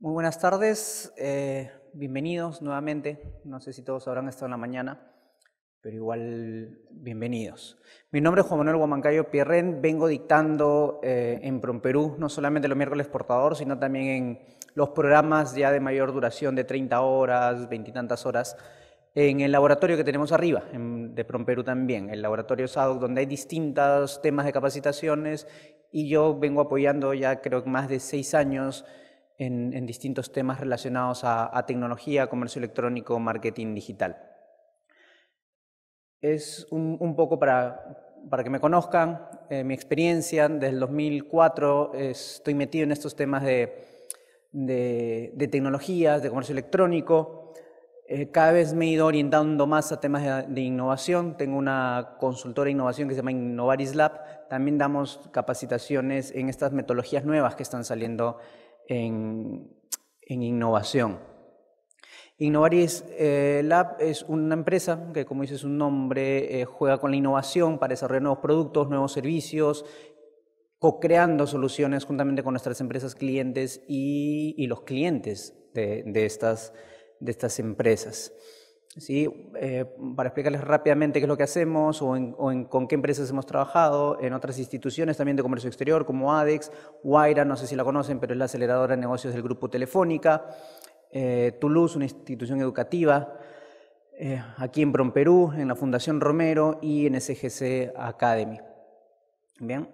Muy buenas tardes, eh, bienvenidos nuevamente. No sé si todos habrán estado en la mañana, pero igual bienvenidos. Mi nombre es Juan Manuel Guamancayo Pierren, vengo dictando eh, en Promperú, no solamente los miércoles portador, sino también en los programas ya de mayor duración de 30 horas, 20 y tantas horas, en el laboratorio que tenemos arriba, en, de Promperú también, el laboratorio SADOC, donde hay distintos temas de capacitaciones y yo vengo apoyando ya creo que más de seis años en, distintos temas relacionados a, tecnología, comercio electrónico, marketing digital. Es un, poco para, para, que me conozcan eh, mi experiencia. Desde el 2004 eh, estoy metido en estos temas de, de, tecnologías, de comercio electrónico. Eh, cada vez me he ido orientando más a temas de, de, innovación. Tengo una consultora de innovación que se llama Innovaris Lab. También damos capacitaciones en estas metodologías nuevas que están saliendo en, innovación. Innovaris eh, Lab es una empresa que, como dice su nombre, eh, juega con la innovación para desarrollar nuevos productos, nuevos servicios, co-creando soluciones juntamente con nuestras empresas clientes y, los clientes de estas empresas. ¿sí? Eh, para explicarles rápidamente qué es lo que hacemos o, en, o en, con qué empresas hemos trabajado, en otras instituciones también de comercio exterior como ADEX, Waira, no sé si la conocen, pero es la aceleradora de negocios del grupo Telefónica, eh, Toulouse, una institución educativa, eh, aquí en Perú, en la Fundación Romero y en SGC Academy. Bien.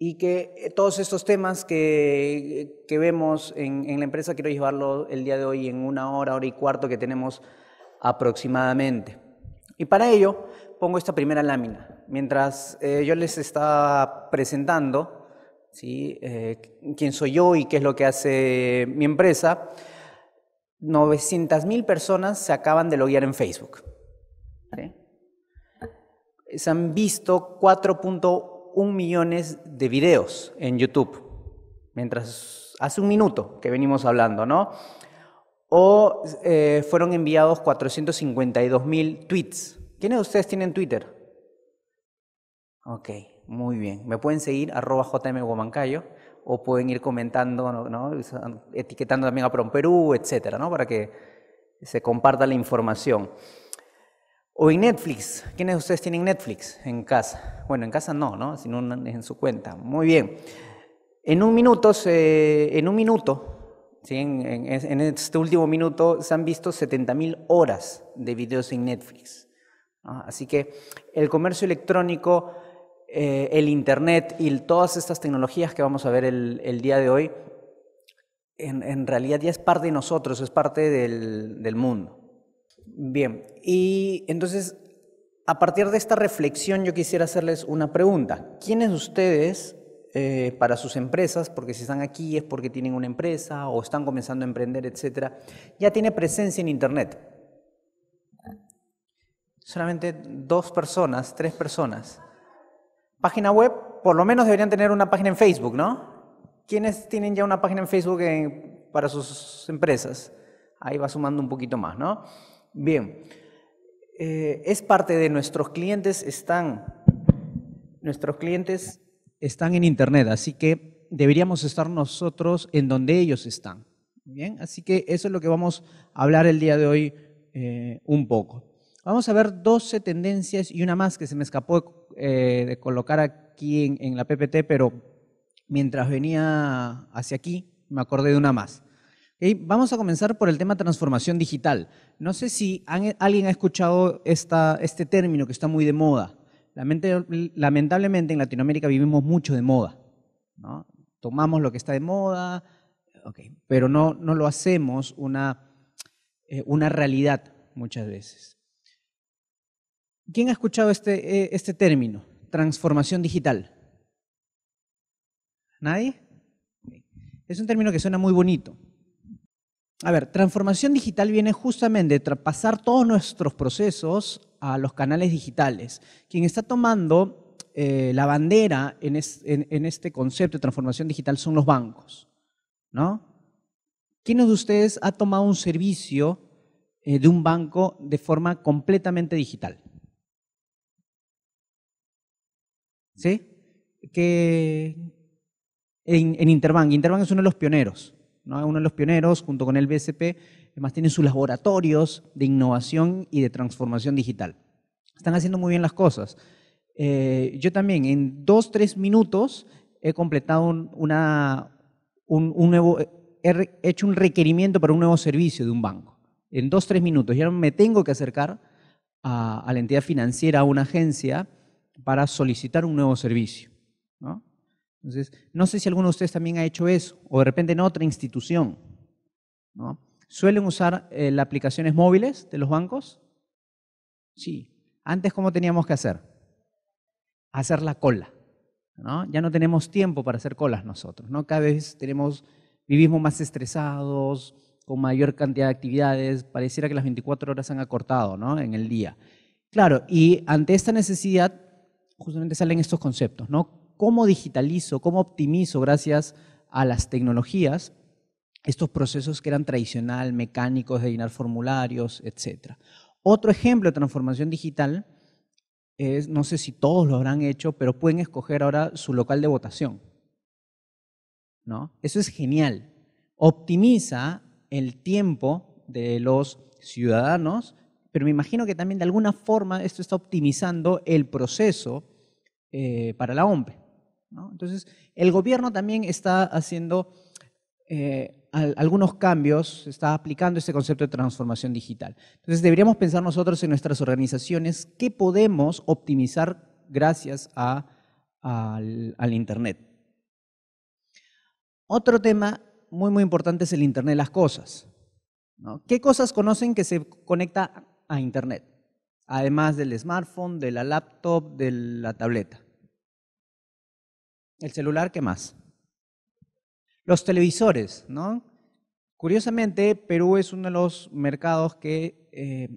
Y que eh, todos estos temas que, que vemos en, en la empresa quiero llevarlo el día de hoy en una hora, hora y cuarto que tenemos aproximadamente. Y para ello pongo esta primera lámina. Mientras eh, yo les estaba presentando eh, quién soy yo y qué es lo que hace mi empresa, 900.000 personas se acaban de loguear en Facebook. Se han visto 4.1 millones de videos en YouTube, mientras hace un minuto que venimos hablando, ¿no? o eh, fueron enviados 452.000 mil tweets. ¿Quiénes de ustedes tienen Twitter? Ok, muy bien. Me pueden seguir arroba jmguamancayo o pueden ir comentando, ¿no? etiquetando también a PromPerú, etcétera, ¿no? para que se comparta la información. O en Netflix. ¿Quiénes de ustedes tienen Netflix en casa? Bueno, en casa no, ¿no? Sino en su cuenta. Muy bien. En un minuto, en un minuto en, este último minuto se han visto 70.000 horas de videos en Netflix. Así que el comercio electrónico, eh, el Internet y todas estas tecnologías que vamos a ver el, día de hoy, en, realidad ya es parte de nosotros, es parte del, del mundo. Bien, y entonces, a partir de esta reflexión yo quisiera hacerles una pregunta. ¿Quiénes de ustedes eh, para sus empresas, porque si están aquí es porque tienen una empresa o están comenzando a emprender, etc., ya tiene presencia en Internet. Solamente dos personas, tres personas. Página web, por lo menos deberían tener una página en Facebook, ¿no? ¿Quiénes tienen ya una página en Facebook eh, para sus empresas? Ahí va sumando un poquito más, ¿no? Bien, eh, es parte de nuestros clientes, están, nuestros clientes están en Internet, así que deberíamos estar nosotros en donde ellos están. Bien, así que eso es lo que vamos a hablar el día de hoy eh, un poco. Vamos a ver 12 tendencias y una más que se me escapó eh, de colocar aquí en, la PPT, pero mientras venía hacia aquí me acordé de una más. vamos a comenzar por el tema transformación digital. No sé si alguien ha escuchado esta, este término que está muy de moda. Lamentablemente en Latinoamérica vivimos mucho de moda. ¿no? Tomamos lo que está de moda, pero no, no lo hacemos una, eh, una realidad muchas veces. ¿Quién ha escuchado este, eh, este término? Transformación digital. ¿Nadie? Es un término que suena muy bonito. A ver, transformación digital viene justamente de traspasar todos nuestros procesos a los canales digitales. Quien está tomando eh, la bandera en, este concepto de transformación digital son los bancos. ¿no? ¿Quiénes de ustedes ha tomado un servicio eh, de un banco de forma completamente digital? ¿Sí? Que en, Interbank. Interbank es uno de los pioneros. ¿no? Uno de los pioneros, junto con el BSP, Además, tienen sus laboratorios de innovación y de transformación digital. Están haciendo muy bien las cosas. Eh, yo también, en dos, tres minutos, he completado un, nuevo, he hecho un requerimiento para un nuevo servicio de un banco. En dos, tres minutos. Ya me tengo que acercar a, la entidad financiera, a una agencia, para solicitar un nuevo servicio. ¿no? Entonces, no sé si alguno de ustedes también ha hecho eso, o de repente en otra institución. ¿no? ¿Suelen usar eh, las aplicaciones móviles de los bancos? Sí. Antes, ¿cómo teníamos que hacer? Hacer la cola. Ya no tenemos tiempo para hacer colas nosotros. Cada vez tenemos, vivimos más estresados, con mayor cantidad de actividades. Pareciera que las 24 horas han acortado en el día. Claro, y ante esta necesidad, justamente salen estos conceptos. ¿Cómo digitalizo, cómo optimizo gracias a las tecnologías estos procesos que eran tradicional, mecánicos, de llenar formularios, etc. Otro ejemplo de transformación digital es, no sé si todos lo habrán hecho, pero pueden escoger ahora su local de votación. ¿No? Eso es genial. Optimiza el tiempo de los ciudadanos, pero me imagino que también de alguna forma esto está optimizando el proceso eh, para la OMP. Entonces, el gobierno también está haciendo eh, algunos cambios, se está aplicando este concepto de transformación digital. Entonces deberíamos pensar nosotros en nuestras organizaciones qué podemos optimizar gracias al, Internet. Otro tema muy, muy importante es el Internet de las cosas. ¿Qué cosas conocen que se conecta a Internet? Además del smartphone, de la laptop, de la tableta. El celular, ¿qué más? Los televisores, ¿no? Curiosamente, Perú es uno de los mercados que eh,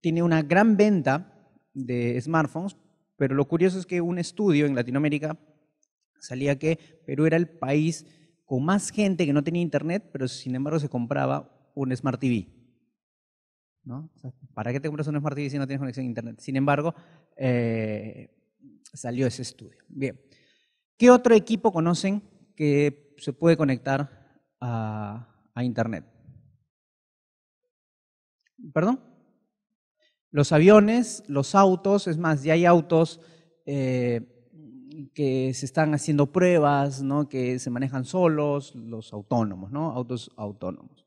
tiene una gran venta de smartphones, pero lo curioso es que un estudio en Latinoamérica salía que Perú era el país con más gente que no tenía internet, pero sin embargo se compraba un Smart TV. ¿Para qué te compras un Smart TV si no tienes conexión a internet? Sin embargo, eh, salió ese estudio. Bien. ¿Qué otro equipo conocen que se, puede conectar a, a Internet. ¿Perdón? Los aviones, los autos, es más, ya hay autos eh, que se están haciendo pruebas, ¿no? que se manejan solos, los autónomos, ¿no? autos autónomos.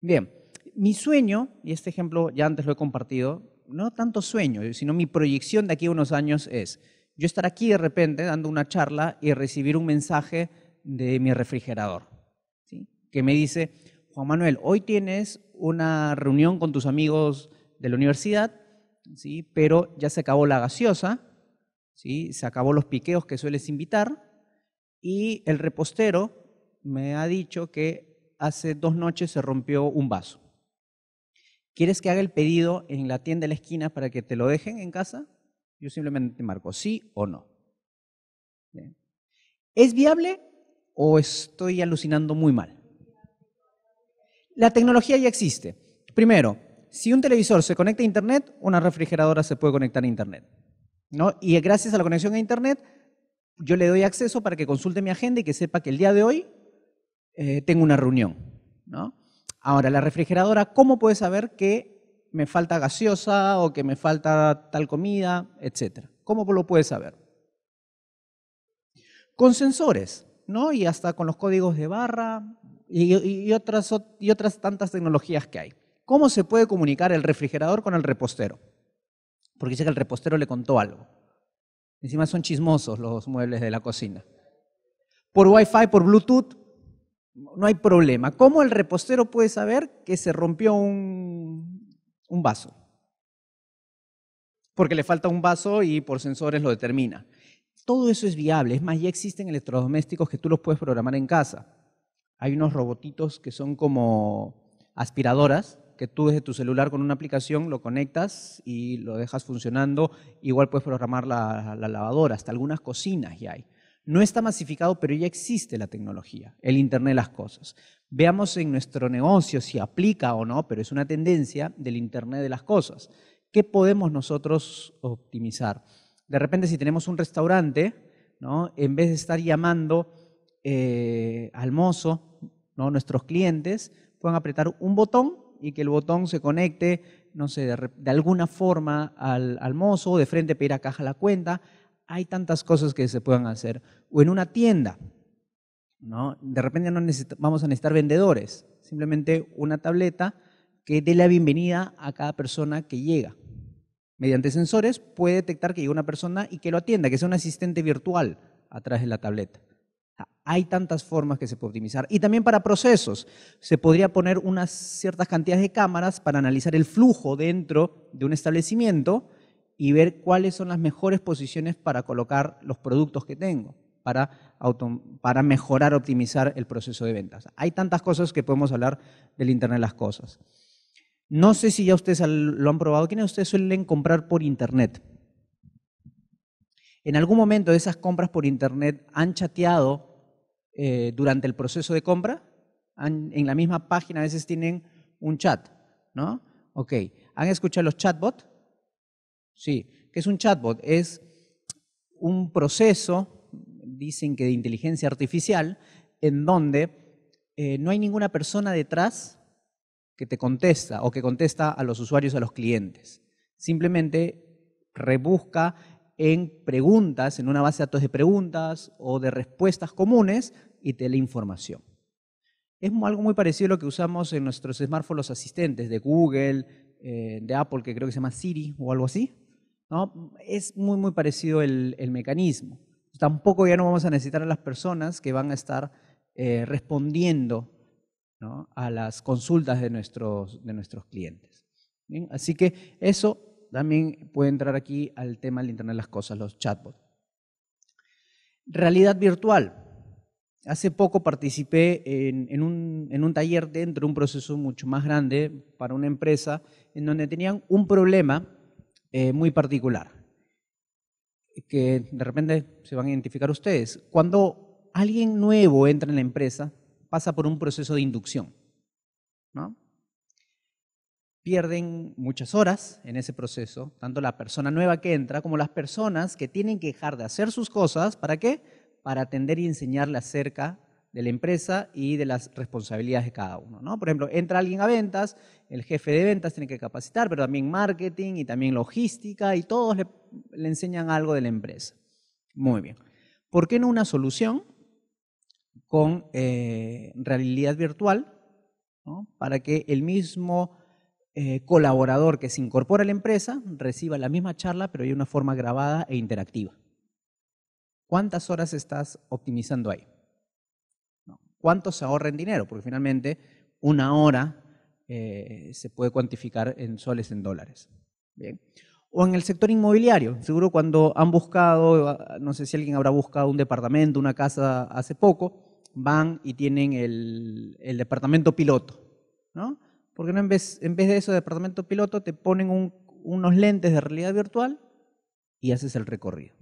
Bien, mi sueño, y este ejemplo ya antes lo he compartido, no tanto sueño, sino mi proyección de aquí a unos años es yo estar aquí de repente dando una charla y recibir un mensaje de mi refrigerador, ¿sí? que me dice, Juan Manuel, hoy tienes una reunión con tus amigos de la universidad, ¿sí? pero ya se acabó la gaseosa, ¿sí? se acabó los piqueos que sueles invitar, y el repostero me ha dicho que hace dos noches se rompió un vaso. ¿Quieres que haga el pedido en la tienda de la esquina para que te lo dejen en casa? Yo simplemente marco sí o no. ¿Es viable? ¿O estoy alucinando muy mal? La tecnología ya existe. Primero, si un televisor se conecta a Internet, una refrigeradora se puede conectar a Internet. ¿no? Y gracias a la conexión a Internet, yo le doy acceso para que consulte mi agenda y que sepa que el día de hoy eh, tengo una reunión. Ahora, la refrigeradora, ¿cómo puede saber que me falta gaseosa o que me falta tal comida, etcétera? ¿Cómo lo puede saber? Con sensores. ¿no? Y hasta con los códigos de barra y, otras, y otras tantas tecnologías que hay. ¿Cómo se puede comunicar el refrigerador con el repostero? Porque dice que el repostero le contó algo. Encima son chismosos los muebles de la cocina. Por Wi-Fi, por Bluetooth, no hay problema. ¿Cómo el repostero puede saber que se rompió un vaso? Porque le falta un vaso y por sensores lo determina. Todo eso es viable. Es más, ya existen electrodomésticos que tú los puedes programar en casa. Hay unos robotitos que son como aspiradoras, que tú desde tu celular con una aplicación lo conectas y lo dejas funcionando. Igual puedes programar la, lavadora, hasta algunas cocinas ya hay. No está masificado, pero ya existe la tecnología, el Internet de las Cosas. Veamos en nuestro negocio si aplica o no, pero es una tendencia del Internet de las Cosas. ¿Qué podemos nosotros optimizar? De repente si tenemos un restaurante, ¿no? en vez de estar llamando eh, al mozo, ¿no? nuestros clientes pueden apretar un botón y que el botón se conecte, no sé, de, alguna forma al, mozo, de frente pedir a caja la cuenta. Hay tantas cosas que se pueden hacer. O en una tienda, ¿no? De repente no vamos a necesitar vendedores, simplemente una tableta que dé la bienvenida a cada persona que llega. Mediante sensores puede detectar que llega una persona y que lo atienda, que sea un asistente virtual a través de la tableta. Hay tantas formas que se puede optimizar. Y también para procesos. Se podría poner unas ciertas cantidades de cámaras para analizar el flujo dentro de un establecimiento y ver cuáles son las mejores posiciones para colocar los productos que tengo, para, para mejorar, optimizar el proceso de ventas. Hay tantas cosas que podemos hablar del Internet de las Cosas. No sé si ya ustedes lo han probado. ¿Quiénes ustedes suelen comprar por internet? En algún momento de esas compras por internet han chateado eh, durante el proceso de compra. en la misma página a veces tienen un chat, ¿no? Ok. ¿Han escuchado los chatbots? Sí. ¿Qué es un chatbot? Es un proceso, dicen que de inteligencia artificial, en donde eh, no hay ninguna persona detrás que te contesta o que contesta a los usuarios, a los clientes. Simplemente rebusca en preguntas, en una base de datos de preguntas o de respuestas comunes y te la información. Es algo muy parecido a lo que usamos en nuestros smartphones asistentes de Google, eh, de Apple, que creo que se llama Siri o algo así. ¿no? Es muy, muy parecido el, mecanismo. Tampoco ya no vamos a necesitar a las personas que van a estar eh, respondiendo a las consultas de nuestros, de nuestros clientes. Así que eso también puede entrar aquí al tema del Internet de las Cosas, los chatbots. Realidad virtual. Hace poco participé en, un, en, un, taller dentro de un proceso mucho más grande para una empresa en donde tenían un problema eh, muy particular que de repente se van a identificar ustedes. Cuando alguien nuevo entra en la empresa, pasa por un proceso de inducción. Pierden muchas horas en ese proceso, tanto la persona nueva que entra como las personas que tienen que dejar de hacer sus cosas. ¿Para qué? Para atender y enseñarle acerca de la empresa y de las responsabilidades de cada uno. ¿no? Por ejemplo, entra alguien a ventas, el jefe de ventas tiene que capacitar, pero también marketing y también logística y todos le, le enseñan algo de la empresa. Muy bien. ¿Por qué no una solución? con eh, realidad virtual, para que el mismo eh, colaborador que se incorpora a la empresa reciba la misma charla, pero de una forma grabada e interactiva. ¿Cuántas horas estás optimizando ahí? ¿Cuántos ¿Cuánto se ahorra en dinero? Porque finalmente una hora eh, se puede cuantificar en soles, en dólares. o en el sector inmobiliario. Seguro cuando han buscado, ah, no sé si alguien habrá buscado un departamento, una casa hace poco, van y tienen el, departamento piloto, ¿no? Porque en vez, de eso, departamento piloto, te ponen unos lentes de realidad virtual y haces el recorrido.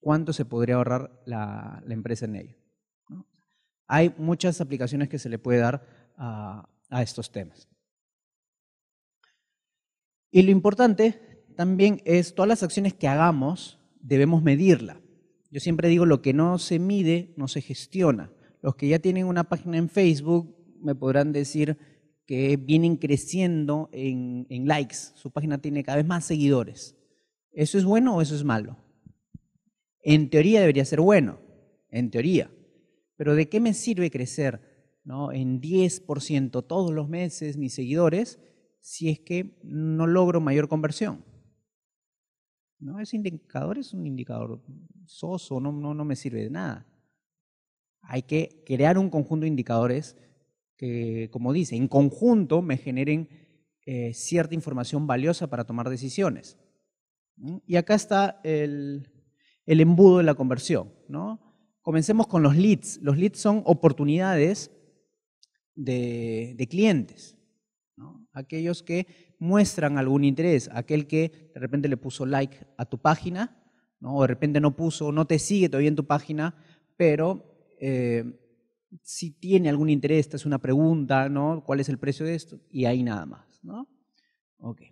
¿Cuánto se podría ahorrar la, empresa en ello? Hay muchas aplicaciones que se le puede dar a, a estos temas. Y lo importante también es todas las acciones que hagamos debemos medirla. Yo siempre digo, lo que no se mide, no se gestiona. Los que ya tienen una página en Facebook me podrán decir que vienen creciendo en, likes, su página tiene cada vez más seguidores. ¿Eso es bueno o eso es malo? En teoría debería ser bueno, en teoría. Pero ¿de qué me sirve crecer ¿no? en 10% todos los meses mis seguidores si es que no logro mayor conversión? No, ese indicador es un indicador soso, no, no, no me sirve de nada. Hay que crear un conjunto de indicadores que, como dice, en conjunto me generen eh, cierta información valiosa para tomar decisiones. Y acá está el, el, embudo de la conversión. ¿no? Comencemos con los leads. Los leads son oportunidades de, de clientes, aquellos que muestran algún interés, aquel que de repente le puso like a tu página, ¿no? o de repente no puso, no te sigue todavía en tu página, pero eh, si tiene algún interés, te hace una pregunta, ¿no? ¿Cuál es el precio de esto? Y ahí nada más, ¿no? Ok.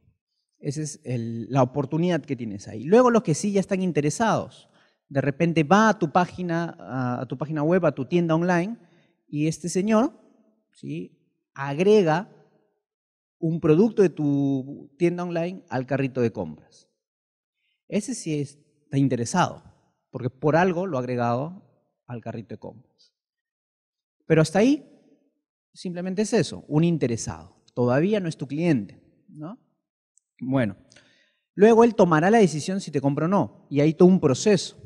Esa es la oportunidad que tienes ahí. Luego los que sí ya están interesados, de repente va a tu página, a tu página web, a tu tienda online, y este señor, ¿sí? Agrega un producto de tu tienda online al carrito de compras. Ese sí está interesado, porque por algo lo ha agregado al carrito de compras. Pero hasta ahí simplemente es eso, un interesado. Todavía no es tu cliente, ¿no? Bueno, luego él tomará la decisión si te compra o no, y hay todo un proceso,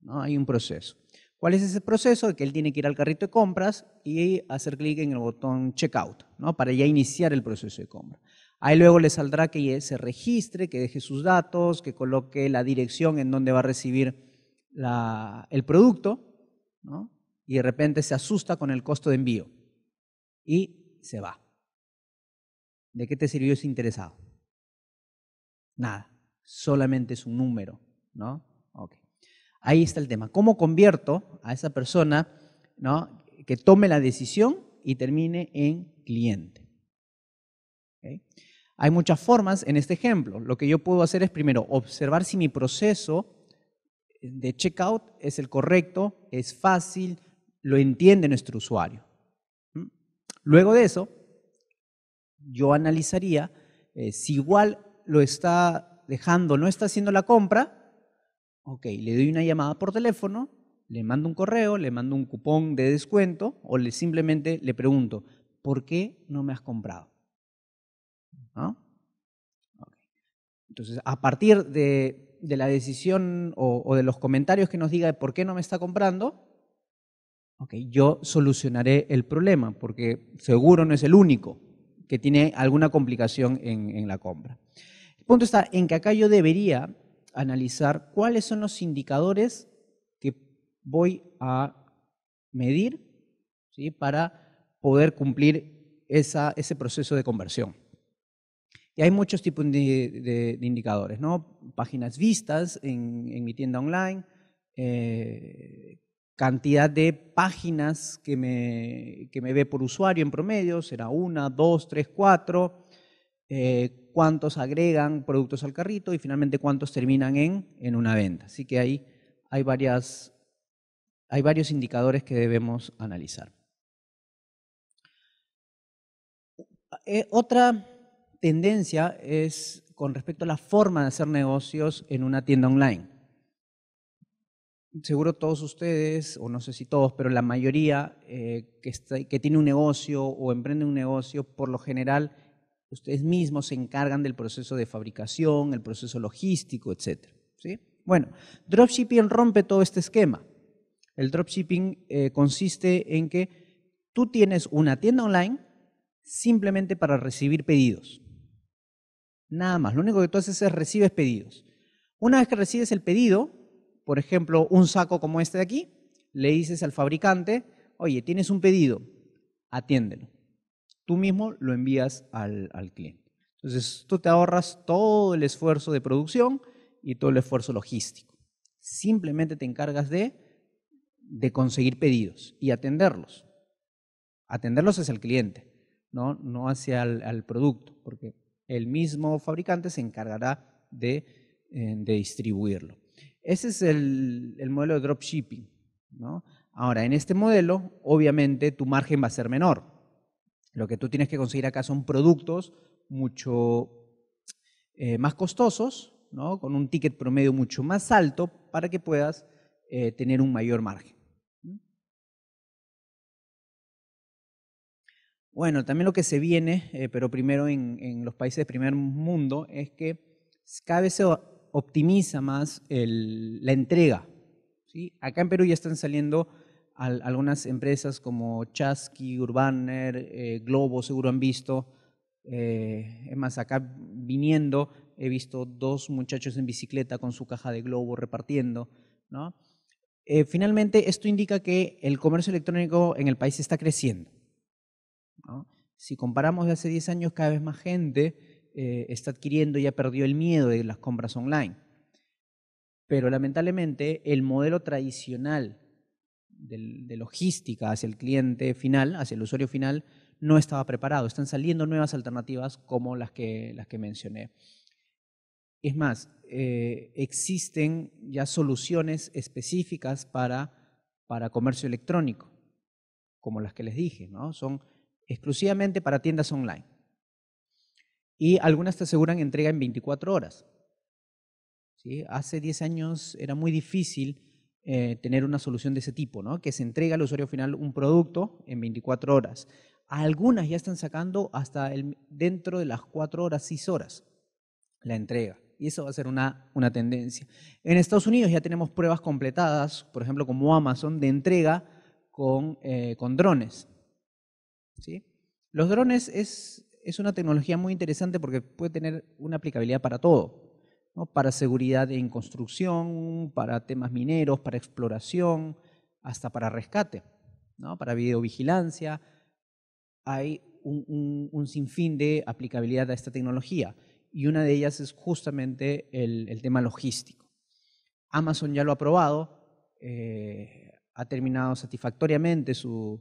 ¿no? Hay un proceso. ¿Cuál es ese proceso? Que él tiene que ir al carrito de compras y hacer clic en el botón checkout, ¿no? Para ya iniciar el proceso de compra. Ahí luego le saldrá que se registre, que deje sus datos, que coloque la dirección en donde va a recibir el producto, ¿no? Y de repente se asusta con el costo de envío y se va. ¿De qué te sirvió ese interesado? Nada, solamente es un número, ¿no? Okay. Ahí está el tema. ¿Cómo convierto a esa persona que tome la decisión y termine en cliente? Hay muchas formas en este ejemplo. Lo que yo puedo hacer es primero observar si mi proceso de checkout es el correcto, es fácil, lo entiende nuestro usuario. ¿Mm? Luego de eso, yo analizaría eh, si igual lo está dejando, no está haciendo la compra, Ok, le doy una llamada por teléfono, le mando un correo, le mando un cupón de descuento o le simplemente le pregunto, ¿por qué no me has comprado? Entonces, a partir de, la decisión o, de los comentarios que nos diga de por qué no me está comprando, yo solucionaré el problema, porque seguro no es el único que tiene alguna complicación en, en la compra. El punto está en que acá yo debería analizar cuáles son los indicadores que voy a medir para poder cumplir esa, ese proceso de conversión. Y hay muchos tipos de, indicadores, ¿no? Páginas vistas en, mi tienda online, eh, cantidad de páginas que me, que me, ve por usuario en promedio, será una, dos, tres, cuatro. Eh, cuántos agregan productos al carrito y finalmente cuántos terminan en, una venta. Así que ahí hay, varias, hay varios indicadores que debemos analizar. Eh, otra tendencia es con respecto a la forma de hacer negocios en una tienda online. Seguro todos ustedes, o no sé si todos, pero la mayoría eh, que tiene un negocio o emprende un negocio, por lo general Ustedes mismos se encargan del proceso de fabricación, el proceso logístico, etc. ¿sí? Bueno, dropshipping rompe todo este esquema. El dropshipping eh, consiste en que tú tienes una tienda online simplemente para recibir pedidos. Nada más. Lo único que tú haces es recibes pedidos. Una vez que recibes el pedido, por ejemplo, un saco como este de aquí, le dices al fabricante, oye, tienes un pedido, atiéndelo tú mismo lo envías al, cliente. Entonces, tú te ahorras todo el esfuerzo de producción y todo el esfuerzo logístico. Simplemente te encargas de, conseguir pedidos y atenderlos. Atenderlos es el cliente, no, no hacia el al producto, porque el mismo fabricante se encargará de, eh, distribuirlo. Ese es el, modelo de dropshipping. Ahora, en este modelo, obviamente, tu margen va a ser menor lo que tú tienes que conseguir acá son productos mucho eh, más costosos, ¿no? con un ticket promedio mucho más alto para que puedas eh, tener un mayor margen. Bueno, también lo que se viene, eh, pero primero en, los países de primer mundo, es que cada vez se optimiza más la entrega. ¿sí? Acá en Perú ya están saliendo al, algunas empresas como Chasky, Urbaner, eh, Globo, seguro han visto. Eh, es más, acá viniendo he visto dos muchachos en bicicleta con su caja de Globo repartiendo. ¿no? Eh, finalmente, esto indica que el comercio electrónico en el país está creciendo. ¿no? Si comparamos de hace 10 años, cada vez más gente está adquiriendo, y ya perdió el miedo de las compras online. Pero lamentablemente, el modelo tradicional de, logística hacia el cliente final, hacia el usuario final, no estaba preparado. Están saliendo nuevas alternativas como las que, las que mencioné. Es más, eh, existen ya soluciones específicas para, para comercio electrónico, como las que les dije, ¿no? Son exclusivamente para tiendas online. Y algunas te aseguran entrega en 24 horas. ¿Sí? Hace 10 años era muy difícil eh, tener una solución de ese tipo, ¿no? que se entrega al usuario final un producto en 24 horas. Algunas ya están sacando hasta dentro de las 4 horas, 6 horas la entrega. Y eso va a ser una, tendencia. En Estados Unidos ya tenemos pruebas completadas, por ejemplo, como Amazon, de entrega con, eh, drones. Los drones es una tecnología muy interesante porque puede tener una aplicabilidad para todo para seguridad en construcción, para temas mineros, para exploración, hasta para rescate, para videovigilancia. Hay un, sinfín de aplicabilidad a esta tecnología y una de ellas es justamente el, tema logístico. Amazon ya lo ha probado, eh, ha terminado satisfactoriamente sus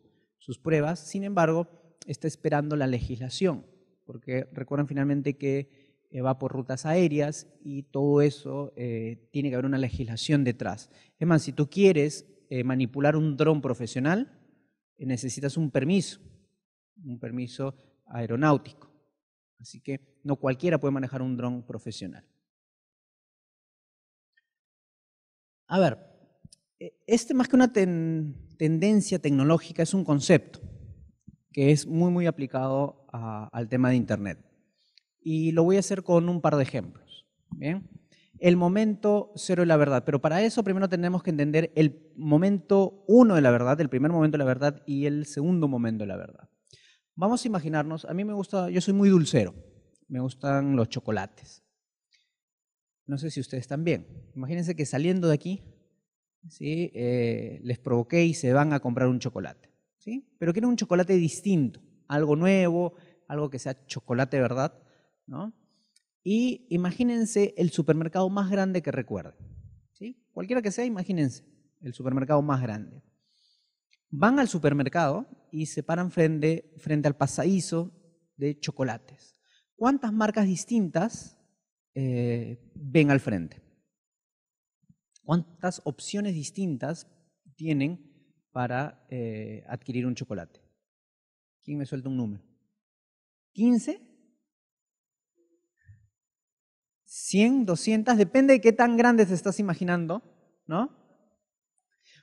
pruebas, sin embargo, está esperando la legislación, porque recuerden finalmente que eh, va por rutas aéreas y todo eso eh, tiene que haber una legislación detrás. Es más, si tú quieres eh, manipular un dron profesional, necesitas un permiso, un permiso aeronáutico. Así que no cualquiera puede manejar un dron profesional. A ver, este más que una tendencia tecnológica es un concepto que es muy, muy aplicado al tema de Internet y lo voy a hacer con un par de ejemplos. ¿bien? El momento cero de la verdad, pero para eso primero tenemos que entender el momento uno de la verdad, el primer momento de la verdad y el segundo momento de la verdad. Vamos a imaginarnos, a mí me gusta, yo soy muy dulcero, me gustan los chocolates. No sé si ustedes también. Imagínense que saliendo de aquí, ¿sí? Eh, les provoqué y se van a comprar un chocolate. ¿sí? Pero quieren un chocolate distinto, algo nuevo, algo que sea chocolate de verdad. Y imagínense el supermercado más grande que recuerden. ¿sí? Cualquiera que sea, imagínense el supermercado más grande. Van al supermercado y se paran frente, frente al pasadizo de chocolates. ¿Cuántas marcas distintas eh, ven al frente? ¿Cuántas opciones distintas tienen para eh, adquirir un chocolate? ¿Quién me suelta un número? ¿15? 100, 200, depende de qué tan grandes estás imaginando, ¿no?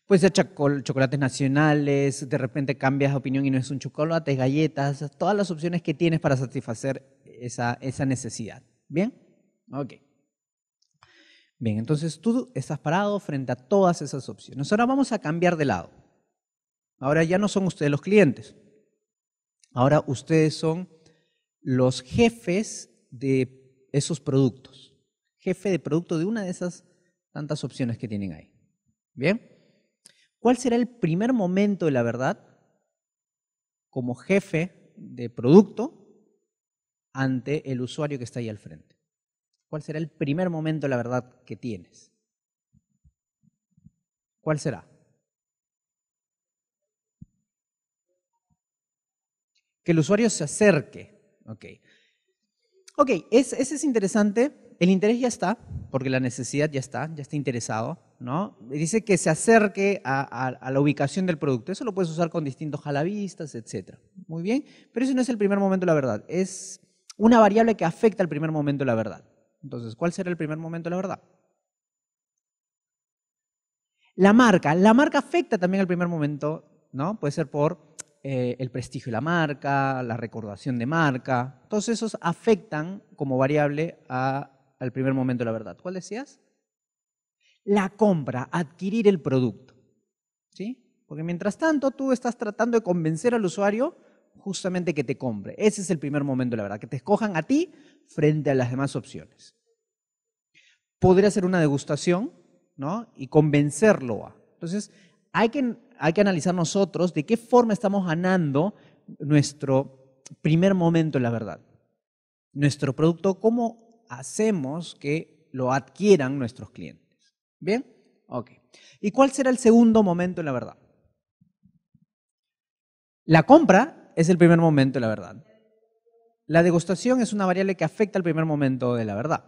Puede ser chocolates nacionales, de repente cambias de opinión y no es un chocolate, galletas, todas las opciones que tienes para satisfacer esa, esa necesidad. ¿Bien? Ok. Bien, entonces tú estás parado frente a todas esas opciones. Ahora vamos a cambiar de lado. Ahora ya no son ustedes los clientes. Ahora ustedes son los jefes de esos productos. Jefe de producto de una de esas tantas opciones que tienen ahí. ¿Bien? ¿Cuál será el primer momento de la verdad como jefe de producto ante el usuario que está ahí al frente? ¿Cuál será el primer momento de la verdad que tienes? ¿Cuál será? Que el usuario se acerque. Okay. Ok, ese es interesante. El interés ya está, porque la necesidad ya está, ya está interesado. ¿no? Dice que se acerque a, la ubicación del producto. Eso lo puedes usar con distintos jalavistas, etc. Muy bien, pero ese no es el primer momento de la verdad. Es una variable que afecta al primer momento de la verdad. Entonces, ¿cuál será el primer momento de la verdad? La marca. La marca afecta también al primer momento, ¿no? Puede ser por eh, el prestigio de la marca, la recordación de marca, todos esos afectan como variable al primer momento de la verdad. ¿Cuál decías? La compra, adquirir el producto. ¿Sí? Porque mientras tanto tú estás tratando de convencer al usuario justamente que te compre. Ese es el primer momento de la verdad, que te escojan a ti frente a las demás opciones. Podría ser una degustación ¿no? y convencerlo a. Entonces, hay que, analizar nosotros de qué forma estamos ganando nuestro primer momento en la verdad. Nuestro producto, cómo hacemos que lo adquieran nuestros clientes. ¿Bien? Ok. ¿Y cuál será el segundo momento en la verdad? La compra es el primer momento en la verdad. La degustación es una variable que afecta al primer momento de la verdad.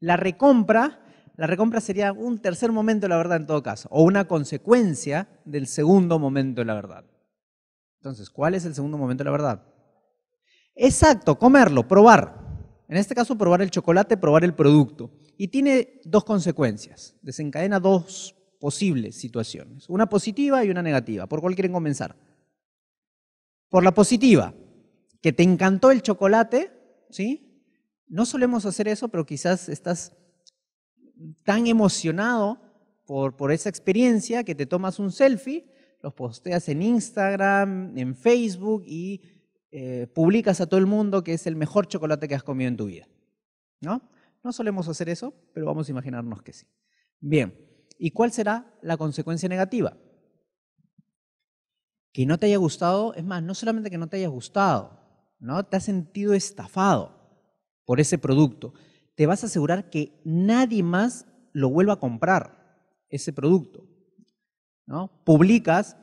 La recompra la recompra sería un tercer momento de la verdad en todo caso, o una consecuencia del segundo momento de la verdad. Entonces, ¿cuál es el segundo momento de la verdad? Exacto, comerlo, probar. En este caso, probar el chocolate, probar el producto. Y tiene dos consecuencias, desencadena dos posibles situaciones, una positiva y una negativa. ¿Por cuál quieren comenzar? Por la positiva, que te encantó el chocolate, ¿sí? No solemos hacer eso, pero quizás estás tan emocionado por, esa experiencia que te tomas un selfie, los posteas en Instagram, en Facebook y eh, publicas a todo el mundo que es el mejor chocolate que has comido en tu vida. ¿No? solemos hacer eso, pero vamos a imaginarnos que sí. Bien, ¿y cuál será la consecuencia negativa? Que no te haya gustado, es más, no solamente que no te haya gustado, ¿no? Te has sentido estafado por ese producto te vas a asegurar que nadie más lo vuelva a comprar, ese producto. ¿no? Publicas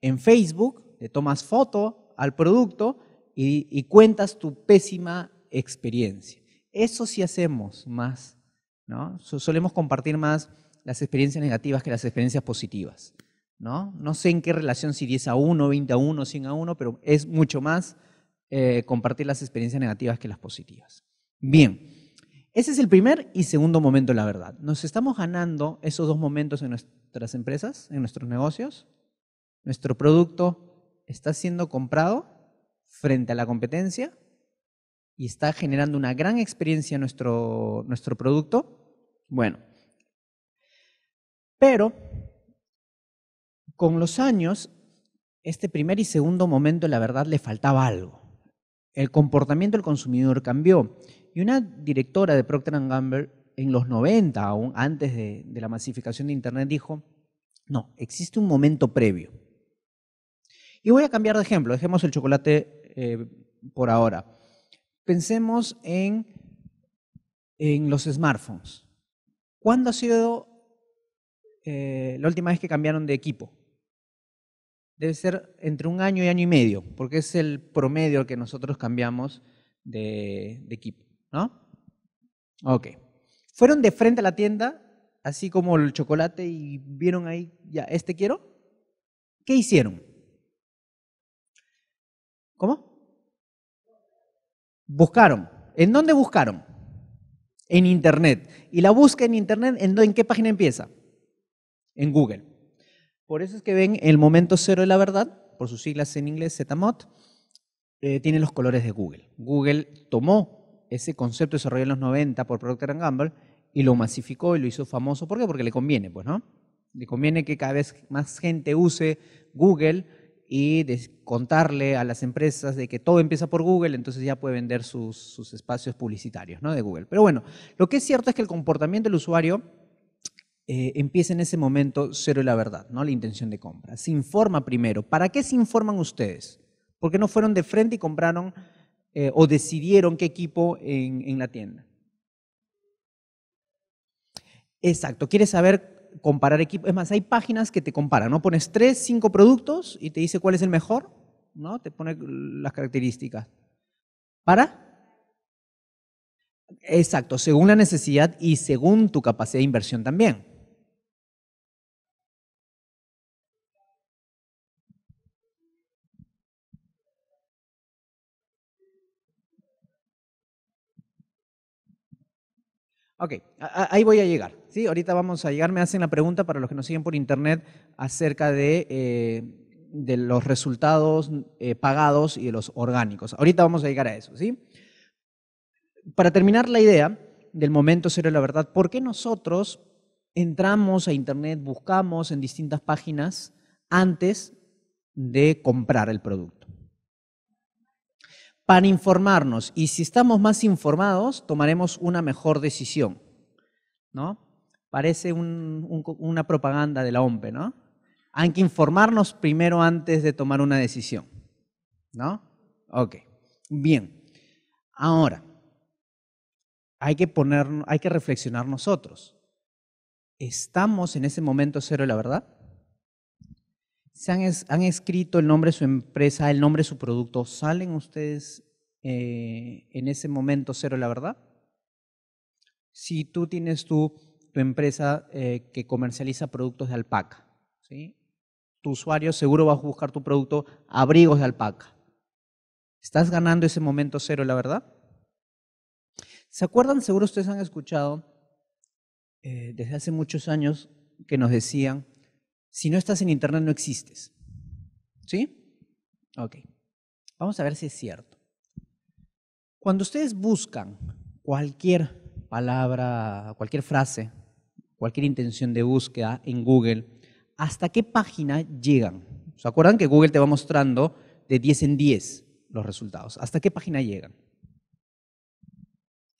en Facebook, te tomas foto al producto y, cuentas tu pésima experiencia. Eso sí hacemos más, ¿no? Solemos compartir más las experiencias negativas que las experiencias positivas, ¿no? No sé en qué relación, si 10 a 1, 20 a 1, 100 a 1, pero es mucho más eh, compartir las experiencias negativas que las positivas. Bien. Ese es el primer y segundo momento, la verdad. Nos estamos ganando esos dos momentos en nuestras empresas, en nuestros negocios. Nuestro producto está siendo comprado frente a la competencia y está generando una gran experiencia nuestro, nuestro producto. Bueno, pero con los años, este primer y segundo momento, la verdad, le faltaba algo. El comportamiento del consumidor cambió y una directora de Procter Gamble en los 90, aún antes de, la masificación de Internet, dijo, no, existe un momento previo. Y voy a cambiar de ejemplo, dejemos el chocolate eh, por ahora. Pensemos en, en los smartphones. ¿Cuándo ha sido eh, la última vez que cambiaron de equipo? Debe ser entre un año y año y medio, porque es el promedio que nosotros cambiamos de equipo. ¿no? Ok. Fueron de frente a la tienda, así como el chocolate, y vieron ahí, ya, este quiero. ¿Qué hicieron? ¿Cómo? Buscaron. ¿En dónde buscaron? En Internet. ¿Y la busca en Internet en, qué página empieza? En Google. Por eso es que ven el momento cero de la verdad, por sus siglas en inglés, ZMOT, eh, tiene los colores de Google. Google tomó ese concepto desarrollado en los 90 por Procter Gamble y lo masificó y lo hizo famoso. ¿Por qué? Porque le conviene, pues, ¿no? Le conviene que cada vez más gente use Google y contarle a las empresas de que todo empieza por Google, entonces ya puede vender sus, espacios publicitarios ¿no? de Google. Pero bueno, lo que es cierto es que el comportamiento del usuario eh, empieza en ese momento cero la verdad, ¿no? la intención de compra. Se informa primero. ¿Para qué se informan ustedes? Porque no fueron de frente y compraron eh, o decidieron qué equipo en, en la tienda. Exacto, quieres saber comparar equipos. Es más, hay páginas que te comparan, ¿no? Pones tres, cinco productos y te dice cuál es el mejor, ¿no? Te pone las características. ¿Para? Exacto, según la necesidad y según tu capacidad de inversión también. Ok, ahí voy a llegar. ¿sí? Ahorita vamos a llegar. Me hacen la pregunta para los que nos siguen por internet acerca de, eh, los resultados eh, pagados y de los orgánicos. Ahorita vamos a llegar a eso. ¿sí? Para terminar la idea del momento cero de la verdad, ¿por qué nosotros entramos a internet, buscamos en distintas páginas antes de comprar el producto? para informarnos. Y si estamos más informados, tomaremos una mejor decisión. ¿No? Parece una propaganda de la OMP, ¿no? Hay que informarnos primero antes de tomar una decisión. ¿No? Ok. Bien. Ahora, hay que, poner, hay que reflexionar nosotros. ¿Estamos en ese momento cero de la verdad? han, escrito el nombre de su empresa, el nombre de su producto, ¿salen ustedes eh, en ese momento cero la verdad? Si tú tienes tu, tu empresa eh, que comercializa productos de alpaca, ¿sí? tu usuario seguro va a buscar tu producto abrigos de alpaca. ¿Estás ganando ese momento cero la verdad? ¿Se acuerdan? Seguro ustedes han escuchado eh, desde hace muchos años que nos decían si no estás en Internet, no existes. ¿Sí? Ok. Vamos a ver si es cierto. Cuando ustedes buscan cualquier palabra, cualquier frase, cualquier intención de búsqueda en Google, ¿hasta qué página llegan? ¿Se acuerdan que Google te va mostrando de 10 en 10 los resultados? ¿Hasta qué página llegan?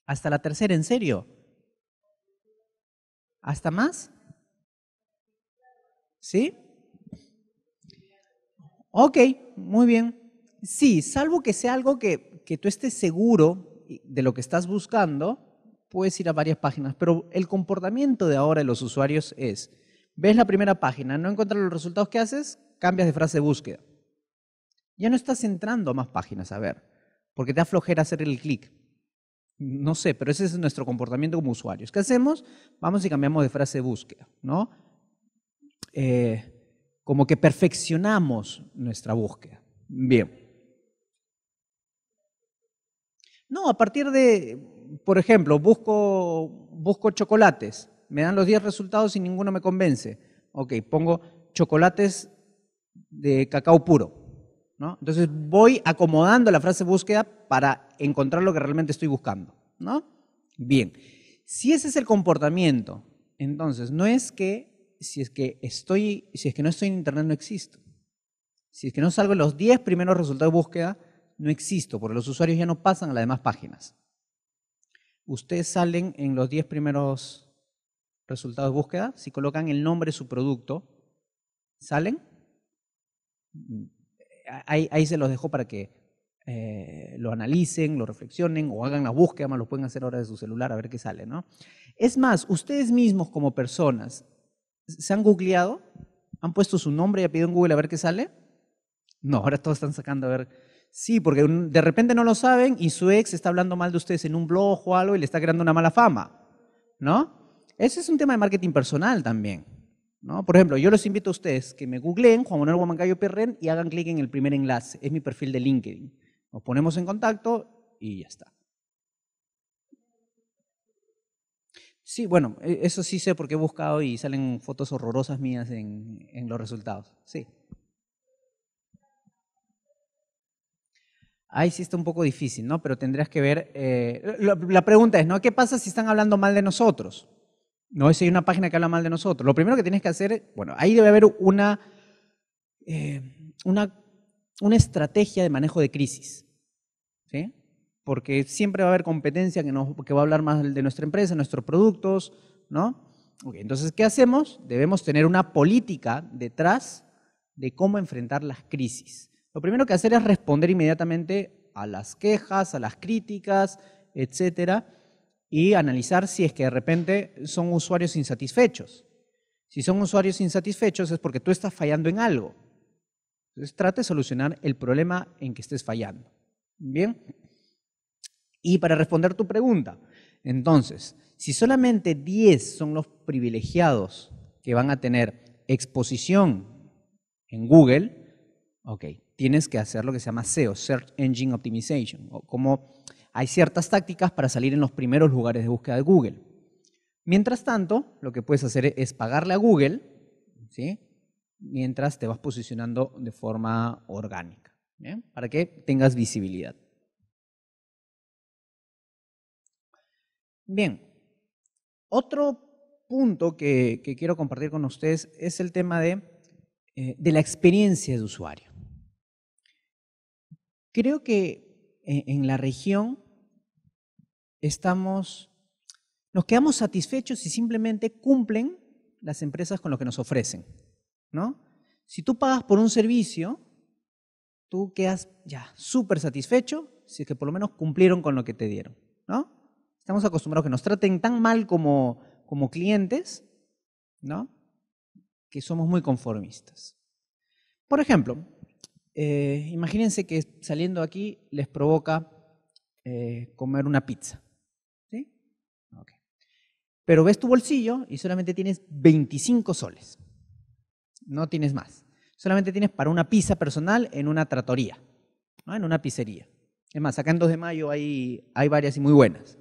¿Hasta la tercera, en serio? ¿Hasta más? ¿Sí? Ok, muy bien. Sí, salvo que sea algo que, que tú estés seguro de lo que estás buscando, puedes ir a varias páginas, pero el comportamiento de ahora de los usuarios es, ves la primera página, no encuentras los resultados que haces, cambias de frase de búsqueda. Ya no estás entrando a más páginas, a ver, porque te aflojera hacer el clic. No sé, pero ese es nuestro comportamiento como usuarios. ¿Qué hacemos? Vamos y cambiamos de frase de búsqueda, ¿no? Eh, como que perfeccionamos nuestra búsqueda. Bien. No, a partir de, por ejemplo, busco, busco chocolates, me dan los 10 resultados y ninguno me convence. Ok, pongo chocolates de cacao puro. ¿no? Entonces voy acomodando la frase búsqueda para encontrar lo que realmente estoy buscando. ¿no? Bien, si ese es el comportamiento, entonces no es que si es que estoy, si es que no estoy en internet no existo. Si es que no salgo en los 10 primeros resultados de búsqueda, no existo, porque los usuarios ya no pasan a las demás páginas. Ustedes salen en los 10 primeros resultados de búsqueda, si colocan el nombre de su producto, ¿salen? Mm, ahí, se los dejo para que eh, lo analicen, lo reflexionen o hagan la búsqueda, más lo pueden hacer ahora de su celular a ver qué sale, ¿no? Es más, ustedes mismos como personas, se han googleado, han puesto su nombre y pedido en Google a ver qué sale. No, ahora todos están sacando a ver. Sí, porque de repente no lo saben y su ex está hablando mal de ustedes en un blog o algo y le está creando una mala fama, ¿no? Ese es un tema de marketing personal también, ¿no? Por ejemplo, yo los invito a ustedes que me googleen Juan Manuel Huamancayo Perren y hagan clic en el primer enlace, es mi perfil de LinkedIn. Nos ponemos en contacto y ya está. Sí, bueno, e, eso sí sé porque he buscado y salen fotos horrorosas mías en, los resultados. Sí. Ahí sí está un poco difícil, ¿no? Pero tendrías que ver. Eh, la, pregunta es, ¿no? ¿Qué pasa si están hablando mal de nosotros? No, si hay una página que habla mal de nosotros. Lo primero que tienes que hacer, bueno, ahí debe haber una, eh, una, una estrategia de manejo de crisis. ¿Sí? porque siempre va a haber competencia que, va a hablar más de nuestra empresa, nuestros productos, ¿no? entonces, ¿qué hacemos? Debemos tener una política detrás de cómo enfrentar las crisis. Lo primero que hacer es responder inmediatamente a las quejas, a las críticas, etcétera, y analizar si es que de repente son usuarios insatisfechos. Si son usuarios insatisfechos es porque tú estás fallando en algo. Entonces, trate de solucionar el problema en que estés fallando. Bien. Y para responder tu pregunta, entonces, si solamente 10 son los privilegiados que van a tener exposición en Google, ok, tienes que hacer lo que se llama SEO, Search Engine Optimization, o como hay ciertas tácticas para salir en los primeros lugares de búsqueda de Google. Mientras tanto, lo que puedes hacer es pagarle a Google, mientras te vas posicionando de forma orgánica, para que tengas visibilidad. Bien, otro punto que, quiero compartir con ustedes es el tema de, eh, de la experiencia de usuario. Creo que eh, en la región estamos, nos quedamos satisfechos si simplemente cumplen las empresas con lo que nos ofrecen, ¿no? Si tú pagas por un servicio, tú quedas ya súper satisfecho si es que por lo menos cumplieron con lo que te dieron, ¿no? Estamos acostumbrados a que nos traten tan mal como, clientes, Que somos muy conformistas. Por ejemplo, eh, imagínense que saliendo aquí les provoca eh, comer una pizza. Pero ves tu bolsillo y solamente tienes 25 soles. No tienes más. Solamente tienes para una pizza personal en una tratoría, en una pizzería. Es más, acá en 2 de mayo hay varias y muy buenas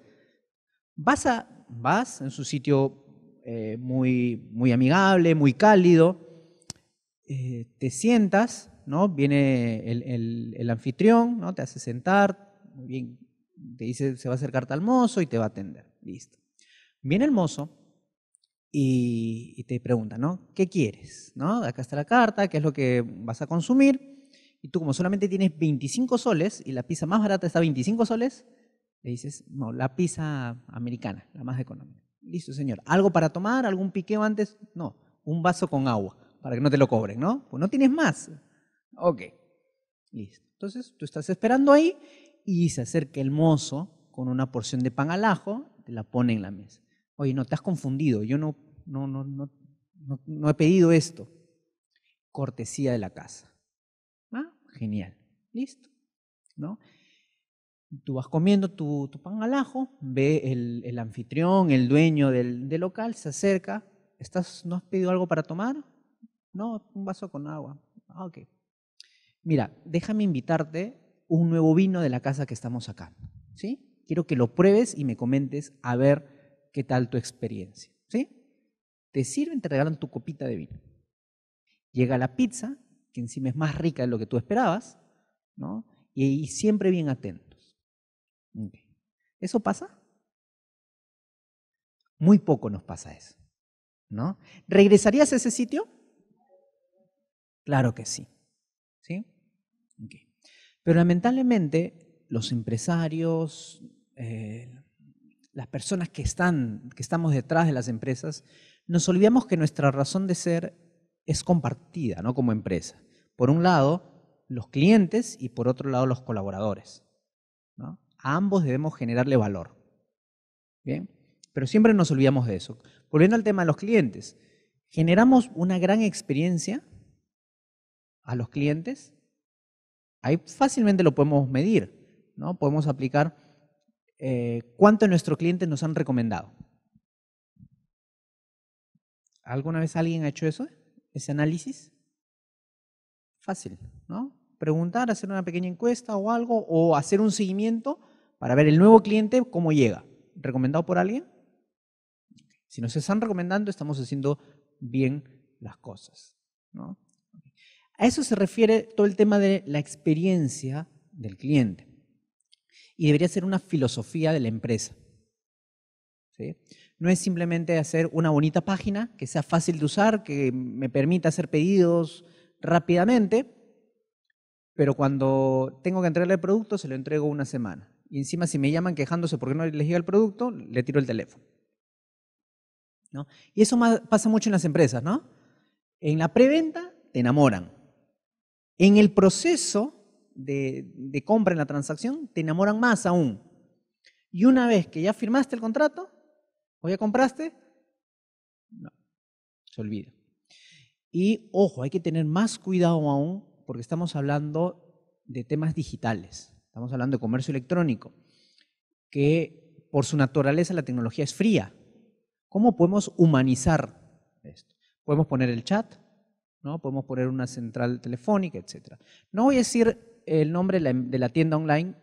vas, a, vas en su sitio eh, muy, muy amigable, muy cálido, eh, te sientas, ¿no? viene el, anfitrión, ¿no? te hace sentar, muy bien, te dice, se va a acercarte al mozo y te va a atender, listo. Viene el mozo y, te pregunta, ¿no? ¿Qué quieres? ¿No? Acá está la carta, ¿qué es lo que vas a consumir? Y tú como solamente tienes 25 soles y la pizza más barata está a 25 soles, le dices, no, la pizza americana, la más económica. Listo, señor. ¿Algo para tomar? ¿Algún piqueo antes? No, un vaso con agua, para que no te lo cobren, ¿no? Pues no tienes más. Ok, listo. Entonces tú estás esperando ahí y se acerca el mozo con una porción de pan al ajo, te la pone en la mesa. Oye, no, te has confundido, yo no, no, no, no, no he pedido esto. Cortesía de la casa. ¿Ah? Genial, listo. ¿No? tú vas comiendo tu, pan al ajo, ve el, anfitrión, el dueño del, local, se acerca, ¿Estás, ¿no has pedido algo para tomar? No, un vaso con agua. Ah, ok. Mira, déjame invitarte un nuevo vino de la casa que estamos acá ¿sí? Quiero que lo pruebes y me comentes a ver qué tal tu experiencia. ¿sí? Te sirven, te regalan tu copita de vino. Llega la pizza, que encima es más rica de lo que tú esperabas, ¿no? y siempre bien atento. ¿Eso pasa? Muy poco nos pasa eso, ¿no? ¿Regresarías a ese sitio? Claro que sí, ¿sí? Pero lamentablemente los empresarios, eh, las personas que están, que estamos detrás de las empresas, nos olvidamos que nuestra razón de ser es compartida, ¿no? Como empresa. Por un lado, los clientes y por otro lado, los colaboradores, ¿no? A ambos debemos generarle valor. ¿Bien? Pero siempre nos olvidamos de eso. Volviendo al tema de los clientes, generamos una gran experiencia a los clientes. Ahí fácilmente lo podemos medir, ¿no? Podemos aplicar eh, cuánto de nuestros clientes nos han recomendado. ¿Alguna vez alguien ha hecho eso? ¿Ese análisis? Fácil, ¿no? Preguntar, hacer una pequeña encuesta o algo, o hacer un seguimiento para ver el nuevo cliente cómo llega. ¿Recomendado por alguien? Si nos están recomendando, estamos haciendo bien las cosas. A eso se refiere todo el tema de la experiencia del cliente. Y debería ser una filosofía de la empresa. No es simplemente hacer una bonita página que sea fácil de usar, que me permita hacer pedidos rápidamente, pero cuando tengo que entregarle el producto se lo entrego una semana y encima si me llaman quejándose porque no les llega el producto, le tiro el teléfono. Y eso pasa mucho en las empresas, ¿no? En la preventa te enamoran. En el proceso de, de compra en la transacción te enamoran más aún. Y una vez que ya firmaste el contrato o ya compraste, no, se olvida. Y ojo, hay que tener más cuidado aún porque estamos hablando de temas digitales estamos hablando de comercio electrónico, que por su naturaleza la tecnología es fría. ¿Cómo podemos humanizar esto? Podemos poner el chat, ¿no? podemos poner una central telefónica, etc. No voy a decir el nombre de la tienda online,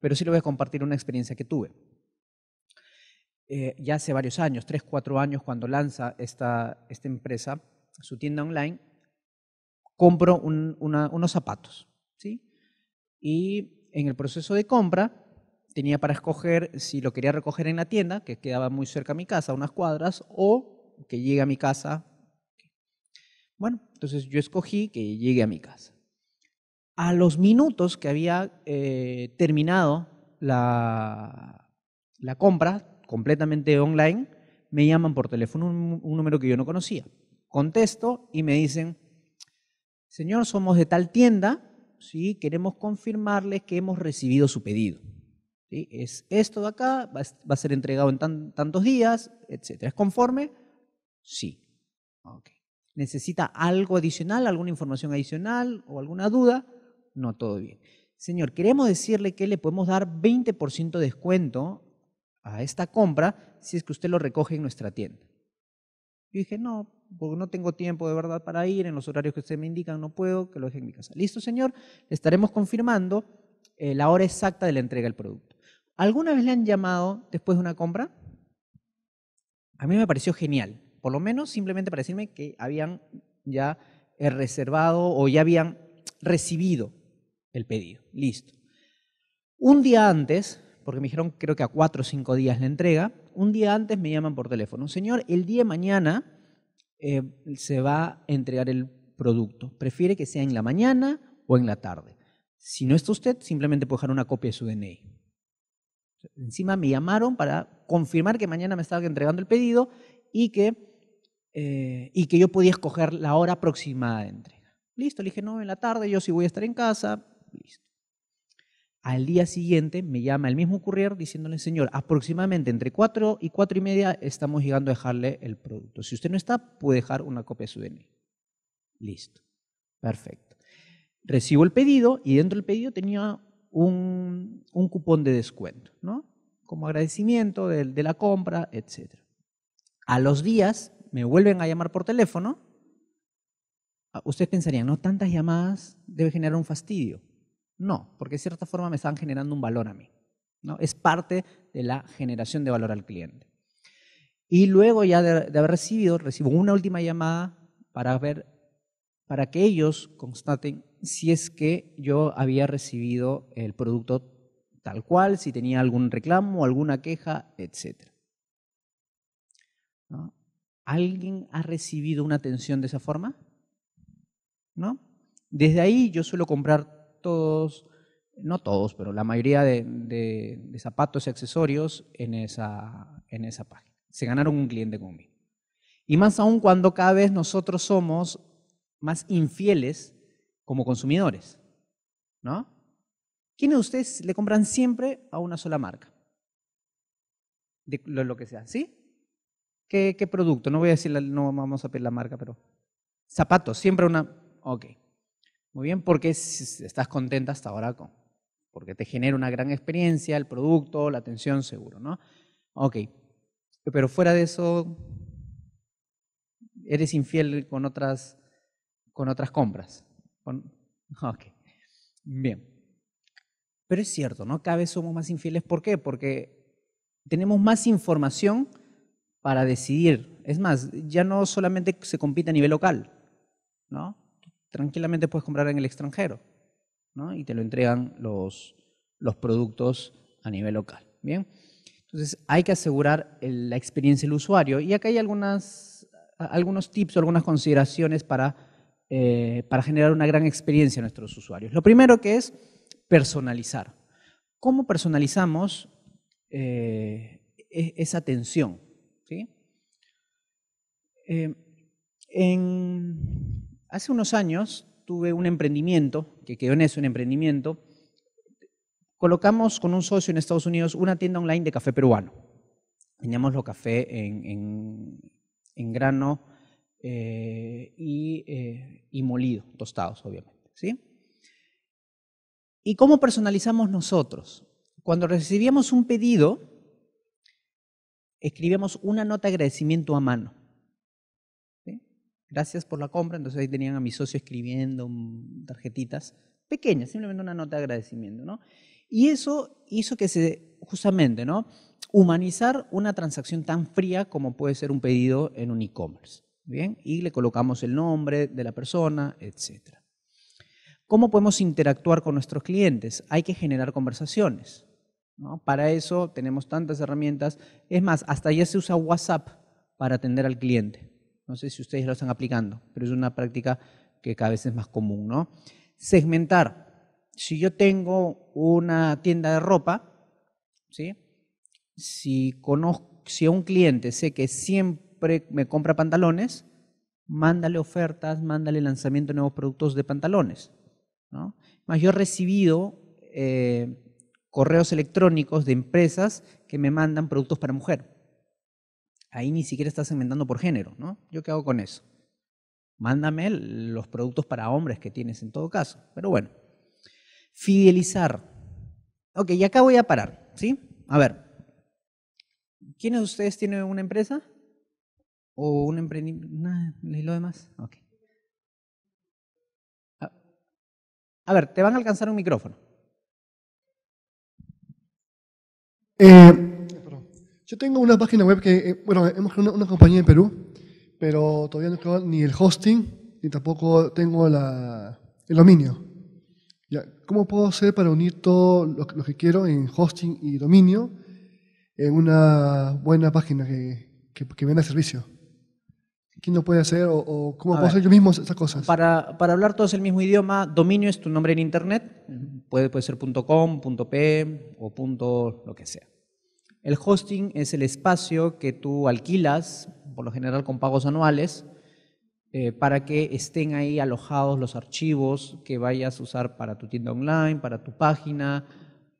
pero sí le voy a compartir una experiencia que tuve. Eh, ya hace varios años, tres, cuatro años, cuando lanza esta, esta empresa su tienda online, compro unos zapatos, ¿sí? Y en el proceso de compra tenía para escoger si lo quería recoger en la tienda, que quedaba muy cerca a mi casa, unas cuadras, o que llegue a mi casa. Bueno, entonces yo escogí que llegue a mi casa. A los minutos que había eh, terminado la, la, compra, completamente online, me llaman por teléfono, un número que yo no conocía. Contesto y me dicen, señor, somos de tal tienda, ¿sí? queremos confirmarles que hemos recibido su pedido. Es esto de acá, va a ser entregado en tantos días, etc. ¿Es conforme? Sí. ¿Necesita algo adicional, alguna información adicional o alguna duda? No, todo bien. Señor, queremos decirle que le podemos dar 20% de descuento a esta compra si es que usted lo recoge en nuestra tienda. Yo dije, no, porque no tengo tiempo de verdad para ir, en los horarios que usted me indican no puedo, que lo deje en mi casa. Listo, señor, le estaremos confirmando eh, la hora exacta de la entrega del producto. ¿Alguna vez le han llamado después de una compra? A mí me pareció genial, por lo menos simplemente para decirme que habían ya eh, reservado o ya habían recibido el pedido. Listo. Un día antes, porque me dijeron creo que a cuatro o cinco días la entrega, un día antes me llaman por teléfono. Señor, el día de mañana eh, se va a entregar el producto. Prefiere que sea en la mañana o en la tarde. Si no está usted, simplemente puede dejar una copia de su DNI. Encima me llamaron para confirmar que mañana me estaba entregando el pedido y que, eh, y que yo podía escoger la hora aproximada de entrega. Listo, le dije, no, en la tarde, yo sí voy a estar en casa, listo. Al día siguiente me llama el mismo courier diciéndole, señor, aproximadamente entre 4 y 4 y media estamos llegando a dejarle el producto. Si usted no está, puede dejar una copia de su DNI. Listo. Perfecto. Recibo el pedido y dentro del pedido tenía un, un cupón de descuento, ¿no? Como agradecimiento de, de la compra, etc. A los días me vuelven a llamar por teléfono. Ah, usted pensarían, no, tantas llamadas debe generar un fastidio. No, porque de cierta forma me están generando un valor a mí. ¿no? Es parte de la generación de valor al cliente. Y luego ya de, haber recibido, recibo una última llamada para ver, para que ellos constaten si es que yo había recibido el producto tal cual, si tenía algún reclamo, alguna queja, etc. ¿Alguien ha recibido una atención de esa forma? ¿No? Desde ahí yo suelo comprar todos, no todos, pero la mayoría de, zapatos y accesorios en esa, en esa página. Se ganaron un cliente conmigo. Y más aún cuando cada vez nosotros somos más infieles como consumidores, ¿no? ¿Quiénes de ustedes le compran siempre a una sola marca? De lo, que sea, ¿sí? ¿Qué, producto? No voy a decir, no vamos a pedir la marca, pero... Zapatos, siempre una... Ok. Muy bien, porque estás contenta hasta ahora con, porque te genera una gran experiencia, el producto, la atención, seguro, ¿no? Ok, pero fuera de eso, eres infiel con otras, con otras compras. ok, bien. Pero es cierto, ¿no? Cada vez somos más infieles. ¿Por qué? Porque tenemos más información para decidir. Es más, ya no solamente se compite a nivel local, ¿no? tranquilamente puedes comprar en el extranjero, Y te lo entregan los, los productos a nivel local, ¿bien? Entonces hay que asegurar la experiencia del usuario y acá hay algunas, algunos tips o algunas consideraciones para, eh, para generar una gran experiencia a nuestros usuarios. Lo primero que es personalizar. ¿Cómo personalizamos eh, e, esa atención? Eh, en, Hace unos años tuve un emprendimiento, que quedó en eso, un emprendimiento. Colocamos con un socio en Estados Unidos una tienda online de café peruano. Teníamos los café en, grano eh, eh, y, molido, tostados, obviamente. ¿Y cómo personalizamos nosotros? Cuando recibíamos un pedido, escribíamos una nota de agradecimiento a mano gracias por la compra. Entonces ahí tenían a mi socio escribiendo tarjetitas pequeñas, simplemente una nota de agradecimiento, ¿no? Y eso hizo que se, justamente, ¿no? Humanizar una transacción tan fría como puede ser un pedido en un e-commerce, ¿bien? Y le colocamos el nombre de la persona, etc. ¿Cómo podemos interactuar con nuestros clientes? Hay que generar conversaciones, Para eso tenemos tantas herramientas. Es más, hasta ya se usa WhatsApp para atender al cliente, no sé si ustedes lo están aplicando, pero es una práctica que cada vez es más común, ¿no? Segmentar. Si yo tengo una tienda de ropa, ¿sí? Si conozco, a un cliente sé que siempre me compra pantalones, mándale ofertas, mándale lanzamiento de nuevos productos de pantalones, ¿no? Más yo he recibido eh, correos electrónicos de empresas que me mandan productos para mujer ahí ni siquiera estás segmentando por género, ¿no? ¿Yo qué hago con eso? Mándame los productos para hombres que tienes en todo caso. Pero bueno, fidelizar. Ok, y acá voy a parar, ¿sí? A ver, ¿quiénes de ustedes tienen una empresa? ¿O un emprendimiento? Nada, lo demás. Ok. Ah. A ver, te van a alcanzar un micrófono. Eh, yo tengo una página web que, eh, bueno, hemos creado una, compañía en Perú, pero todavía no he creado ni el hosting, ni tampoco tengo el dominio. Ya, ¿Cómo puedo hacer para unir todo lo, que quiero en hosting y dominio en una buena página que, que, que venda servicio? ¿Quién lo puede hacer o, cómo puedo hacer yo mismo esas cosas? Para, para, hablar todos el mismo idioma, dominio es tu nombre en internet, puede, puede ser .com, .p o lo que sea. El hosting es el espacio que tú alquilas, por lo general con pagos anuales, eh, para que estén ahí alojados los archivos que vayas a usar para tu tienda online, para tu página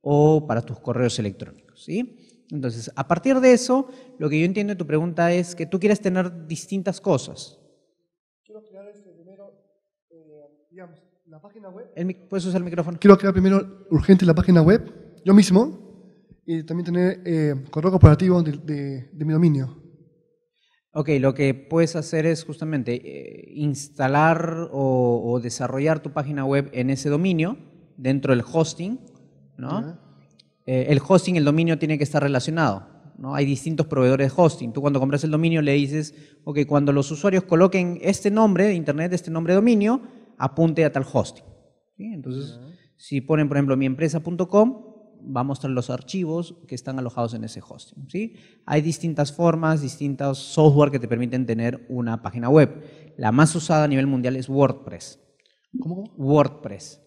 o para tus correos electrónicos. ¿sí? Entonces, a partir de eso, lo que yo entiendo de tu pregunta es que tú quieres tener distintas cosas. Quiero crear este primero, eh, digamos, la página web. ¿Puedes usar el micrófono? Quiero crear primero urgente la página web, yo mismo, y también tener eh, correo corporativo de, mi dominio. Ok, lo que puedes hacer es justamente eh, instalar o, desarrollar tu página web en ese dominio, dentro del hosting, ¿no? Eh, el hosting, el dominio tiene que estar relacionado, ¿no? Hay distintos proveedores de hosting. Tú cuando compras el dominio le dices, ok, cuando los usuarios coloquen este nombre de internet, este nombre de dominio, apunte a tal hosting. Entonces, si ponen, por ejemplo, miempresa.com, va a mostrar los archivos que están alojados en ese hosting. ¿sí? Hay distintas formas, distintos software que te permiten tener una página web. La más usada a nivel mundial es WordPress. ¿Cómo? WordPress.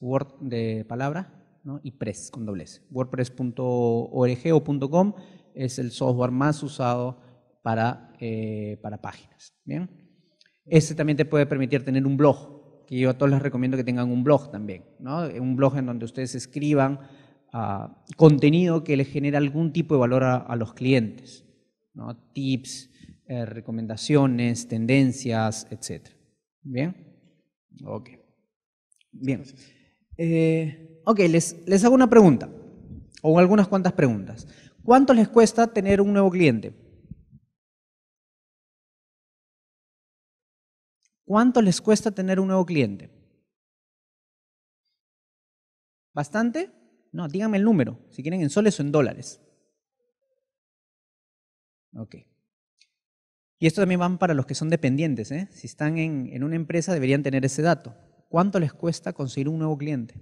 Word de palabra ¿no? y press con doblez. WordPress.org o es el software más usado para, eh, páginas. ¿bien? Este también te puede permitir tener un blog, que yo a todos les recomiendo que tengan un blog también, ¿no? un blog en donde ustedes escriban Ah, contenido que le genera algún tipo de valor a, los clientes, tips, eh, recomendaciones, tendencias, etc. ¿Bien? Ok. Bien. Eh, ok, les, les hago una pregunta, o algunas cuantas preguntas. ¿Cuánto les cuesta tener un nuevo cliente? ¿Cuánto les cuesta tener un nuevo cliente? ¿Bastante? No, díganme el número, si quieren en soles o en dólares. Ok. Y esto también va para los que son dependientes. ¿eh? Si están en, una empresa deberían tener ese dato. ¿Cuánto les cuesta conseguir un nuevo cliente?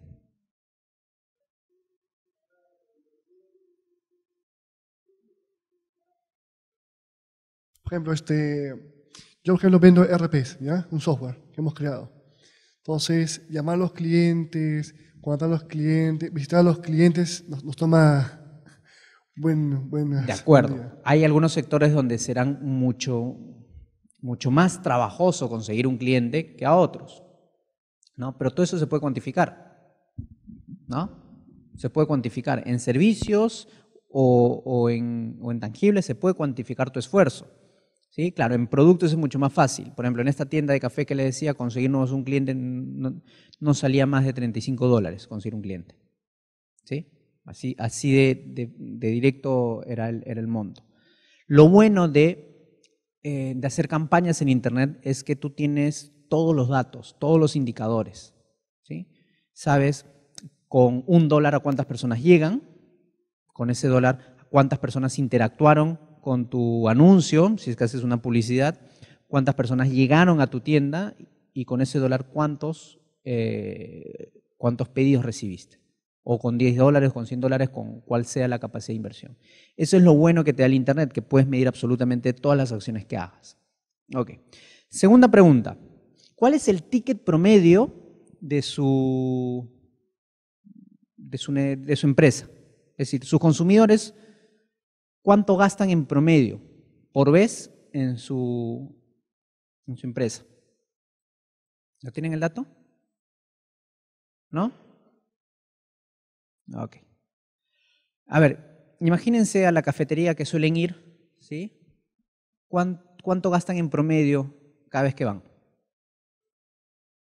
Por ejemplo, este, yo, por ejemplo, vendo RPs, ¿ya? un software que hemos creado. Entonces, llamar a los clientes, cuando a los clientes, visitar a los clientes nos, toma buena... De acuerdo. Hay algunos sectores donde serán mucho, mucho más trabajoso conseguir un cliente que a otros. ¿no? Pero todo eso se puede cuantificar. ¿no? Se puede cuantificar en servicios o, o, en, o en tangibles, se puede cuantificar tu esfuerzo. ¿Sí? Claro, en productos es mucho más fácil. Por ejemplo, en esta tienda de café que le decía, conseguirnos un cliente no, salía más de 35 dólares conseguir un cliente. ¿Sí? Así, así de, directo era el, era el, monto. Lo bueno de, eh, de hacer campañas en Internet es que tú tienes todos los datos, todos los indicadores. Sabes con un dólar a cuántas personas llegan, con ese dólar cuántas personas interactuaron con tu anuncio, si es que haces una publicidad, cuántas personas llegaron a tu tienda y con ese dólar cuántos, eh, cuántos pedidos recibiste. O con 10 dólares, con 100 dólares, con cuál sea la capacidad de inversión. Eso es lo bueno que te da el Internet, que puedes medir absolutamente todas las acciones que hagas. Ok. Segunda pregunta. ¿Cuál es el ticket promedio de su, de su empresa? Es decir, sus consumidores cuánto gastan en promedio por vez en su, en su empresa. ¿Lo tienen el dato? ¿No? Ok. A ver, imagínense a la cafetería que suelen ir, ¿sí? ¿Cuánto gastan en promedio cada vez que van?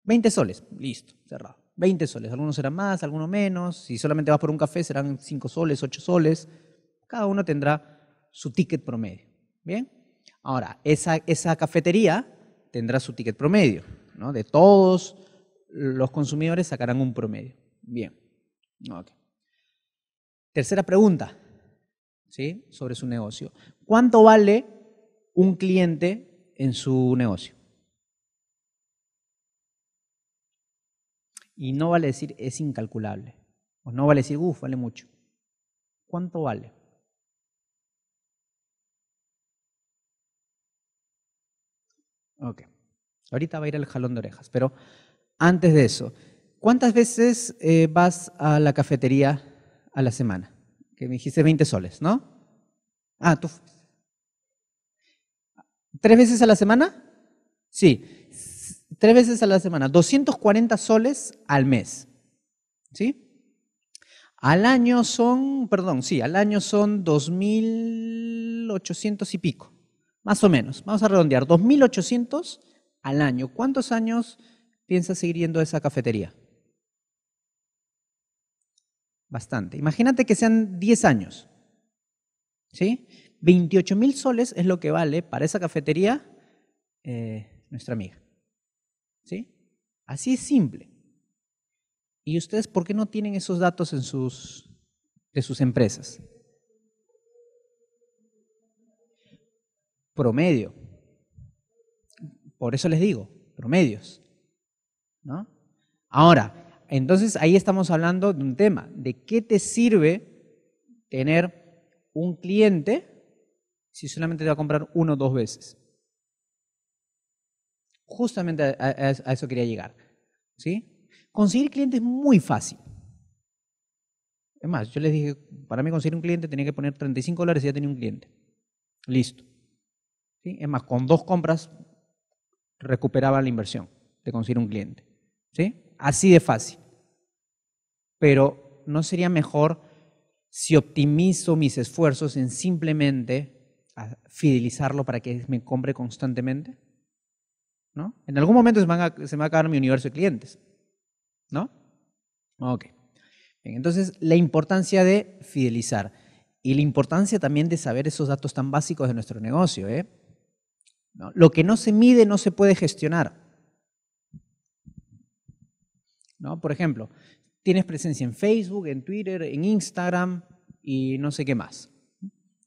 20 soles, listo, cerrado. 20 soles, algunos serán más, algunos menos. Si solamente vas por un café serán 5 soles, 8 soles. Cada uno tendrá su ticket promedio. ¿Bien? Ahora, esa, esa cafetería tendrá su ticket promedio. De todos los consumidores sacarán un promedio. Bien. Tercera pregunta ¿sí? sobre su negocio. ¿Cuánto vale un cliente en su negocio? Y no vale decir es incalculable. O no vale decir, uff, vale mucho. ¿Cuánto vale? Ok. Ahorita va a ir al jalón de orejas, pero antes de eso, ¿cuántas veces eh, vas a la cafetería a la semana? Que me dijiste 20 soles, ¿no? Ah, tú. ¿Tres veces a la semana? Sí. Tres veces a la semana. 240 soles al mes. ¿Sí? Al año son, perdón, sí, al año son 2.800 y pico. Más o menos. Vamos a redondear. 2.800 al año. ¿Cuántos años piensas seguir yendo a esa cafetería? Bastante. Imagínate que sean 10 años. ¿Sí? 28.000 soles es lo que vale para esa cafetería eh, nuestra amiga. ¿Sí? Así es simple. ¿Y ustedes por qué no tienen esos datos en sus, de sus empresas? promedio. Por eso les digo, promedios. Ahora, entonces ahí estamos hablando de un tema, de qué te sirve tener un cliente si solamente te va a comprar uno o dos veces. Justamente a, eso quería llegar. ¿sí? Conseguir clientes es muy fácil. Es más, yo les dije, para mí conseguir un cliente tenía que poner 35 dólares y ya tenía un cliente. Listo. Es más, con dos compras recuperaba la inversión, de conseguir un cliente. ¿sí? Así de fácil. Pero ¿no sería mejor si optimizo mis esfuerzos en simplemente fidelizarlo para que me compre constantemente? ¿No? En algún momento se, me va a acabar mi universo de clientes. ¿No? Ok. entonces, la importancia de fidelizar y la importancia también de saber esos datos tan básicos de nuestro negocio. ¿eh? Lo que no se mide no se puede gestionar. ¿no? Por ejemplo, tienes presencia en Facebook, en Twitter, en Instagram y no sé qué más.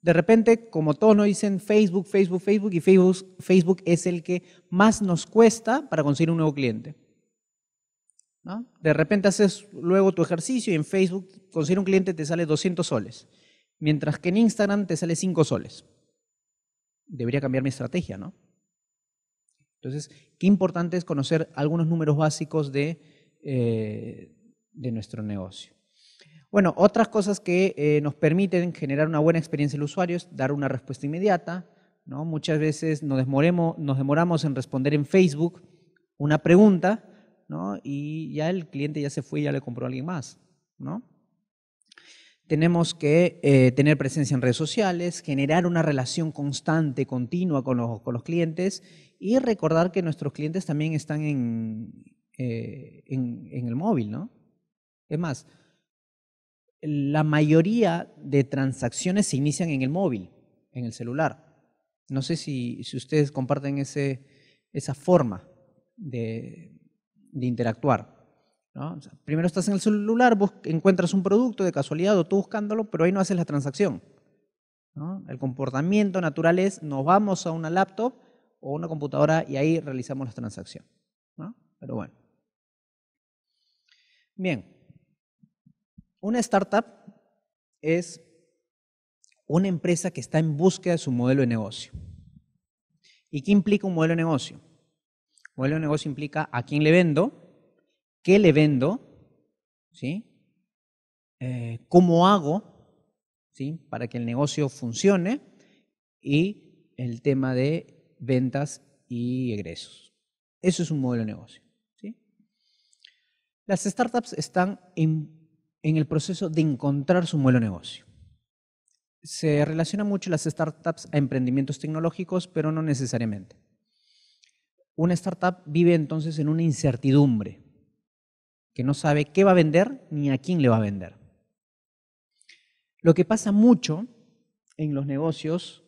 De repente, como todos nos dicen Facebook, Facebook, Facebook, y Facebook, Facebook es el que más nos cuesta para conseguir un nuevo cliente. De repente haces luego tu ejercicio y en Facebook conseguir un cliente te sale 200 soles, mientras que en Instagram te sale 5 soles. Debería cambiar mi estrategia, ¿no? Entonces, qué importante es conocer algunos números básicos de, eh, de nuestro negocio. Bueno, otras cosas que eh, nos permiten generar una buena experiencia del usuario es dar una respuesta inmediata. ¿no? Muchas veces nos, demoremos, nos demoramos en responder en Facebook una pregunta y ya el cliente ya se fue y ya le compró a alguien más. tenemos que eh, tener presencia en redes sociales, generar una relación constante, continua con los, con los clientes y recordar que nuestros clientes también están eh, en, en, el móvil, ¿no? Es más, la mayoría de transacciones se inician en el móvil, en el celular. No sé si, si ustedes comparten ese, esa forma de, de interactuar. primero estás en el celular, vos encuentras un producto de casualidad o tú buscándolo, pero ahí no haces la transacción. El comportamiento natural es nos vamos a una laptop o una computadora y ahí realizamos la transacción, ¿no? Pero bueno. Bien. Una startup es una empresa que está en búsqueda de su modelo de negocio. ¿Y qué implica un modelo de negocio? Un modelo de negocio implica a quién le vendo, qué le vendo, ¿sí? Eh, cómo hago ¿sí? para que el negocio funcione y el tema de ventas y egresos. Eso es un modelo de negocio. Las startups están en, el proceso de encontrar su modelo de negocio. Se relaciona mucho las startups a emprendimientos tecnológicos, pero no necesariamente. Una startup vive entonces en una incertidumbre, que no sabe qué va a vender ni a quién le va a vender. Lo que pasa mucho en los negocios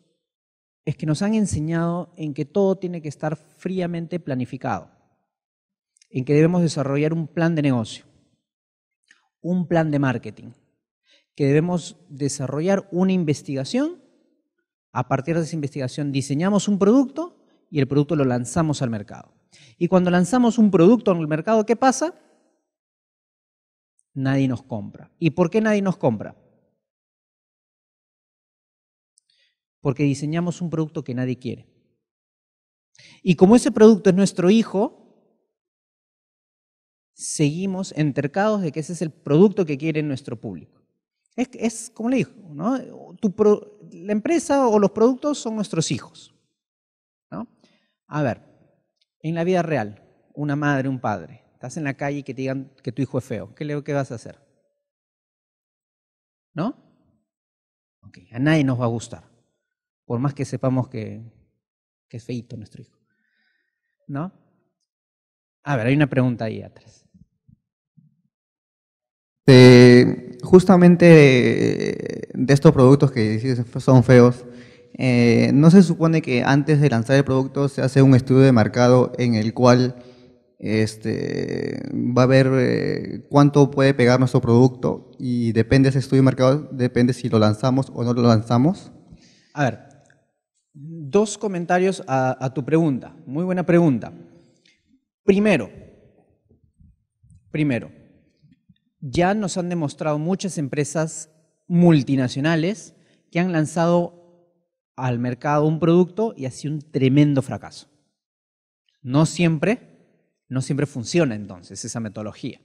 es que nos han enseñado en que todo tiene que estar fríamente planificado, en que debemos desarrollar un plan de negocio, un plan de marketing, que debemos desarrollar una investigación, a partir de esa investigación diseñamos un producto y el producto lo lanzamos al mercado. Y cuando lanzamos un producto en el mercado, ¿qué pasa? Nadie nos compra. ¿Y por qué nadie nos compra? porque diseñamos un producto que nadie quiere. Y como ese producto es nuestro hijo, seguimos entercados de que ese es el producto que quiere nuestro público. Es, como le digo, la empresa o los productos son nuestros hijos. A ver, en la vida real, una madre, un padre, estás en la calle y que te digan que tu hijo es feo, ¿qué, vas a hacer? ¿No? Okay, a nadie nos va a gustar por más que sepamos que, es feito nuestro hijo. ¿No? A ver, hay una pregunta ahí atrás. Eh, justamente eh, de, estos productos que son feos, eh, ¿no se supone que antes de lanzar el producto se hace un estudio de mercado en el cual este, va a ver cuánto puede pegar nuestro producto y depende de ese estudio de mercado, depende si lo lanzamos o no lo lanzamos? A ver, dos comentarios a, tu pregunta. Muy buena pregunta. Primero, primero, ya nos han demostrado muchas empresas multinacionales que han lanzado al mercado un producto y ha sido un tremendo fracaso. No siempre, no siempre funciona entonces esa metodología.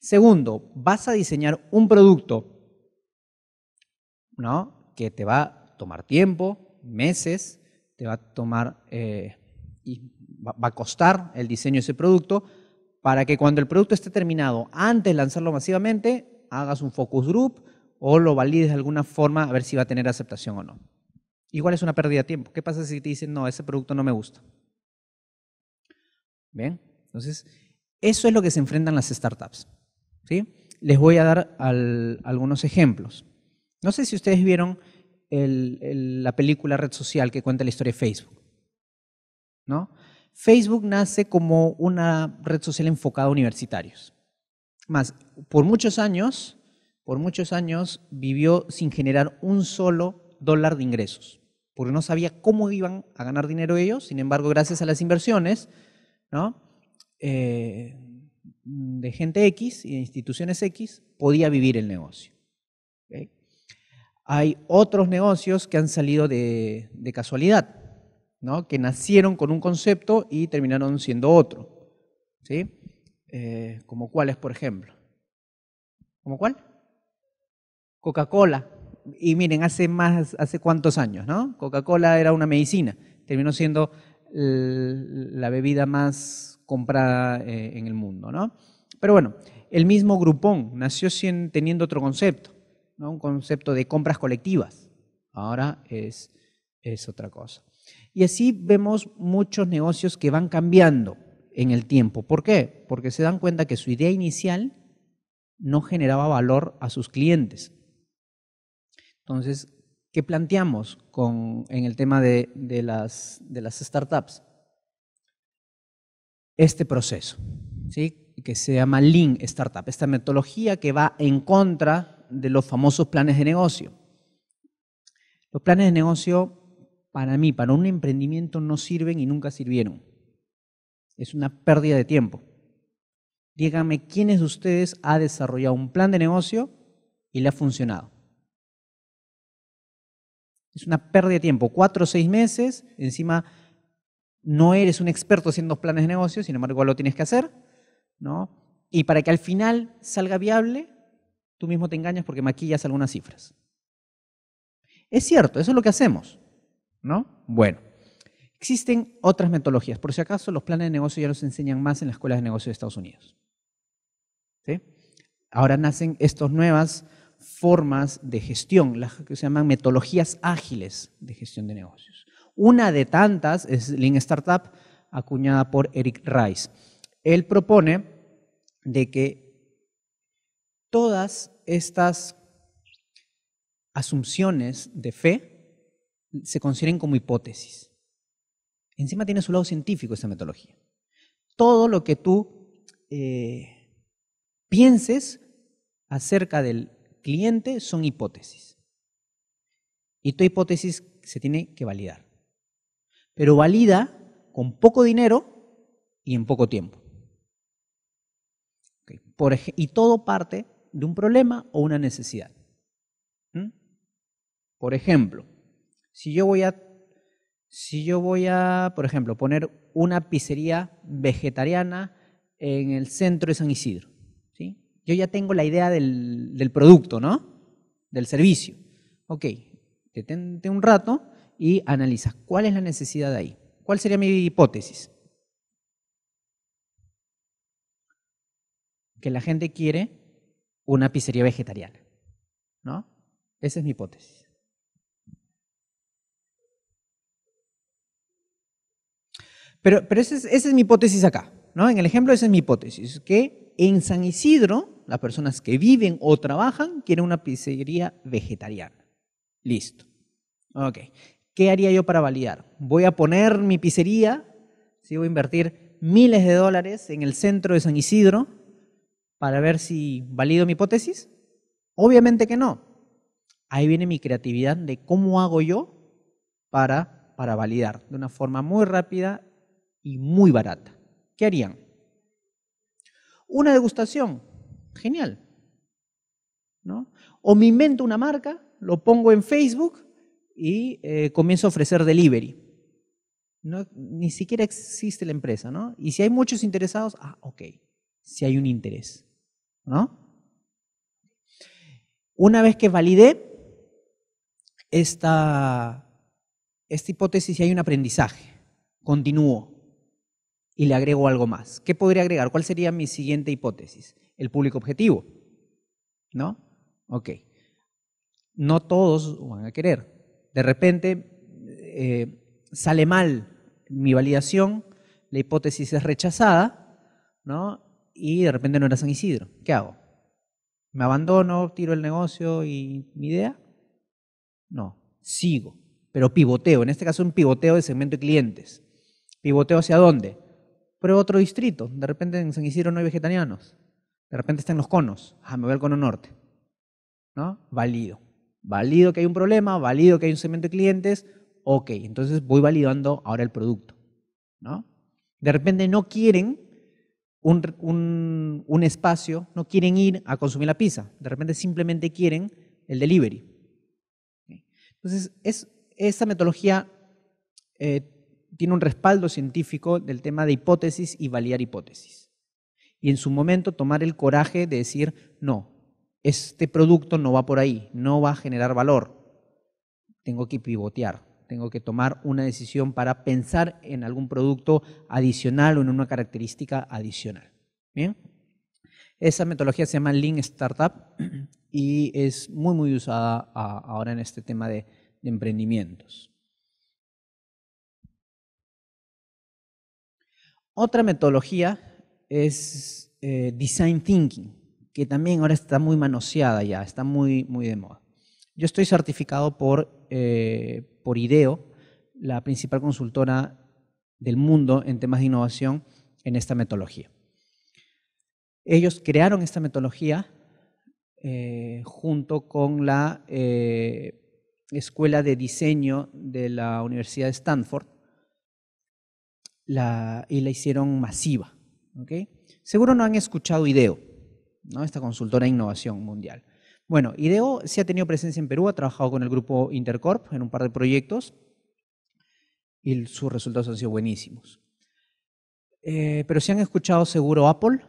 Segundo, vas a diseñar un producto ¿no? que te va a tomar tiempo, meses, te va a tomar eh, y va, a costar el diseño de ese producto para que cuando el producto esté terminado, antes de lanzarlo masivamente, hagas un focus group o lo valides de alguna forma a ver si va a tener aceptación o no. Igual es una pérdida de tiempo. ¿Qué pasa si te dicen, no, ese producto no me gusta? Bien, entonces, eso es lo que se enfrentan las startups. ¿sí? Les voy a dar algunos ejemplos. No sé si ustedes vieron la película Red Social que cuenta la historia de Facebook. ¿no? Facebook nace como una red social enfocada a universitarios. Más, por muchos años, por muchos años vivió sin generar un solo dólar de ingresos, porque no sabía cómo iban a ganar dinero ellos, sin embargo, gracias a las inversiones, eh, de gente X y de instituciones X, podía vivir el negocio hay otros negocios que han salido de, casualidad, ¿no? que nacieron con un concepto y terminaron siendo otro. ¿sí? Eh, como cuáles, por ejemplo. ¿Como cuál? Coca-Cola. Y miren, hace más, hace cuántos años, ¿no? Coca-Cola era una medicina, terminó siendo la bebida más comprada eh, en el mundo, ¿no? Pero bueno, el mismo Grupón nació teniendo otro concepto un concepto de compras colectivas. Ahora es, es otra cosa. Y así vemos muchos negocios que van cambiando en el tiempo. ¿Por qué? Porque se dan cuenta que su idea inicial no generaba valor a sus clientes. Entonces, ¿qué planteamos en el tema de, de, las, startups? Este proceso, ¿sí? que se llama Lean Startup, esta metodología que va en contra de los famosos planes de negocio. Los planes de negocio, para mí, para un emprendimiento, no sirven y nunca sirvieron. Es una pérdida de tiempo. Díganme quiénes de ustedes ha desarrollado un plan de negocio y le ha funcionado. Es una pérdida de tiempo. Cuatro o seis meses, encima no eres un experto haciendo planes de negocio, sin embargo, lo tienes que hacer, ¿no? Y para que al final salga viable, tú mismo te engañas porque maquillas algunas cifras. Es cierto, eso es lo que hacemos, ¿no? Bueno, existen otras metodologías. Por si acaso, los planes de negocio ya los enseñan más en las escuelas de negocios de Estados Unidos. ¿Sí? Ahora nacen estas nuevas formas de gestión, las que se llaman metodologías ágiles de gestión de negocios. Una de tantas es Lean Startup, acuñada por Eric Rice. Él propone de que todas estas asunciones de fe se consideren como hipótesis. Encima tiene su lado científico esa metodología. Todo lo que tú eh, pienses acerca del cliente son hipótesis. Y tu hipótesis se tiene que validar. Pero valida con poco dinero y en poco tiempo. y todo parte de un problema o una necesidad. Por ejemplo, si yo voy a, si yo voy a, por ejemplo, poner una pizzería vegetariana en el centro de San Isidro, ¿sí? Yo ya tengo la idea del, producto, ¿no? Del servicio. Ok, detente un rato y analiza. cuál es la necesidad de ahí. ¿Cuál sería mi hipótesis? Que la gente quiere una pizzería vegetariana. ¿No? Esa es mi hipótesis. Pero, pero esa, es, mi hipótesis acá. ¿no? En el ejemplo, esa es mi hipótesis. Que en San Isidro, las personas que viven o trabajan quieren una pizzería vegetariana. Listo. Ok. ¿Qué haría yo para validar? Voy a poner mi pizzería, si voy a invertir miles de dólares en el centro de San Isidro, para ver si valido mi hipótesis? Obviamente que no. Ahí viene mi creatividad de cómo hago yo para, para validar de una forma muy rápida y muy barata. ¿Qué harían? Una degustación. Genial. ¿No? O me invento una marca, lo pongo en Facebook y eh, comienzo a ofrecer delivery. No, ni siquiera existe la empresa, ¿no? Y si hay muchos interesados, ah, ok, si hay un interés. ¿no? Una vez que validé esta, esta hipótesis, hay un aprendizaje. Continúo y le agrego algo más. ¿Qué podría agregar? ¿Cuál sería mi siguiente hipótesis? El público objetivo. ¿No? Ok. No todos van a querer. De repente eh, sale mal mi validación, la hipótesis es rechazada, ¿no? y de repente no era San Isidro. ¿Qué hago? ¿Me abandono, tiro el negocio y mi idea? No, sigo, pero pivoteo. En este caso, un pivoteo de segmento de clientes. ¿Pivoteo hacia dónde? Pruebo otro distrito. De repente en San Isidro no hay vegetarianos. De repente están los conos. Ah, me voy al cono norte. ¿No? Valido. Valido que hay un problema, valido que hay un segmento de clientes. Ok, entonces voy validando ahora el producto. ¿No? De repente no quieren un, espacio, no quieren ir a consumir la pizza, de repente simplemente quieren el delivery. Entonces, es, esta metodología eh, tiene un respaldo científico del tema de hipótesis y validar hipótesis. Y en su momento tomar el coraje de decir, no, este producto no va por ahí, no va a generar valor, tengo que pivotear tengo que tomar una decisión para pensar en algún producto adicional o en una característica adicional. Bien, esa metodología se llama Lean Startup y es muy, muy usada ahora en este tema de, emprendimientos. Otra metodología es eh, Design Thinking, que también ahora está muy manoseada ya, está muy, muy de moda. Yo estoy certificado eh, por, IDEO, la principal consultora del mundo en temas de innovación en esta metodología. Ellos crearon esta metodología eh, junto con la eh, Escuela de Diseño de la Universidad de Stanford y la hicieron masiva. Seguro no han escuchado IDEO, ¿no? esta consultora de innovación mundial. Bueno, IDEO sí ha tenido presencia en Perú, ha trabajado con el grupo Intercorp en un par de proyectos y sus resultados han sido buenísimos. Eh, pero si han escuchado seguro Apple,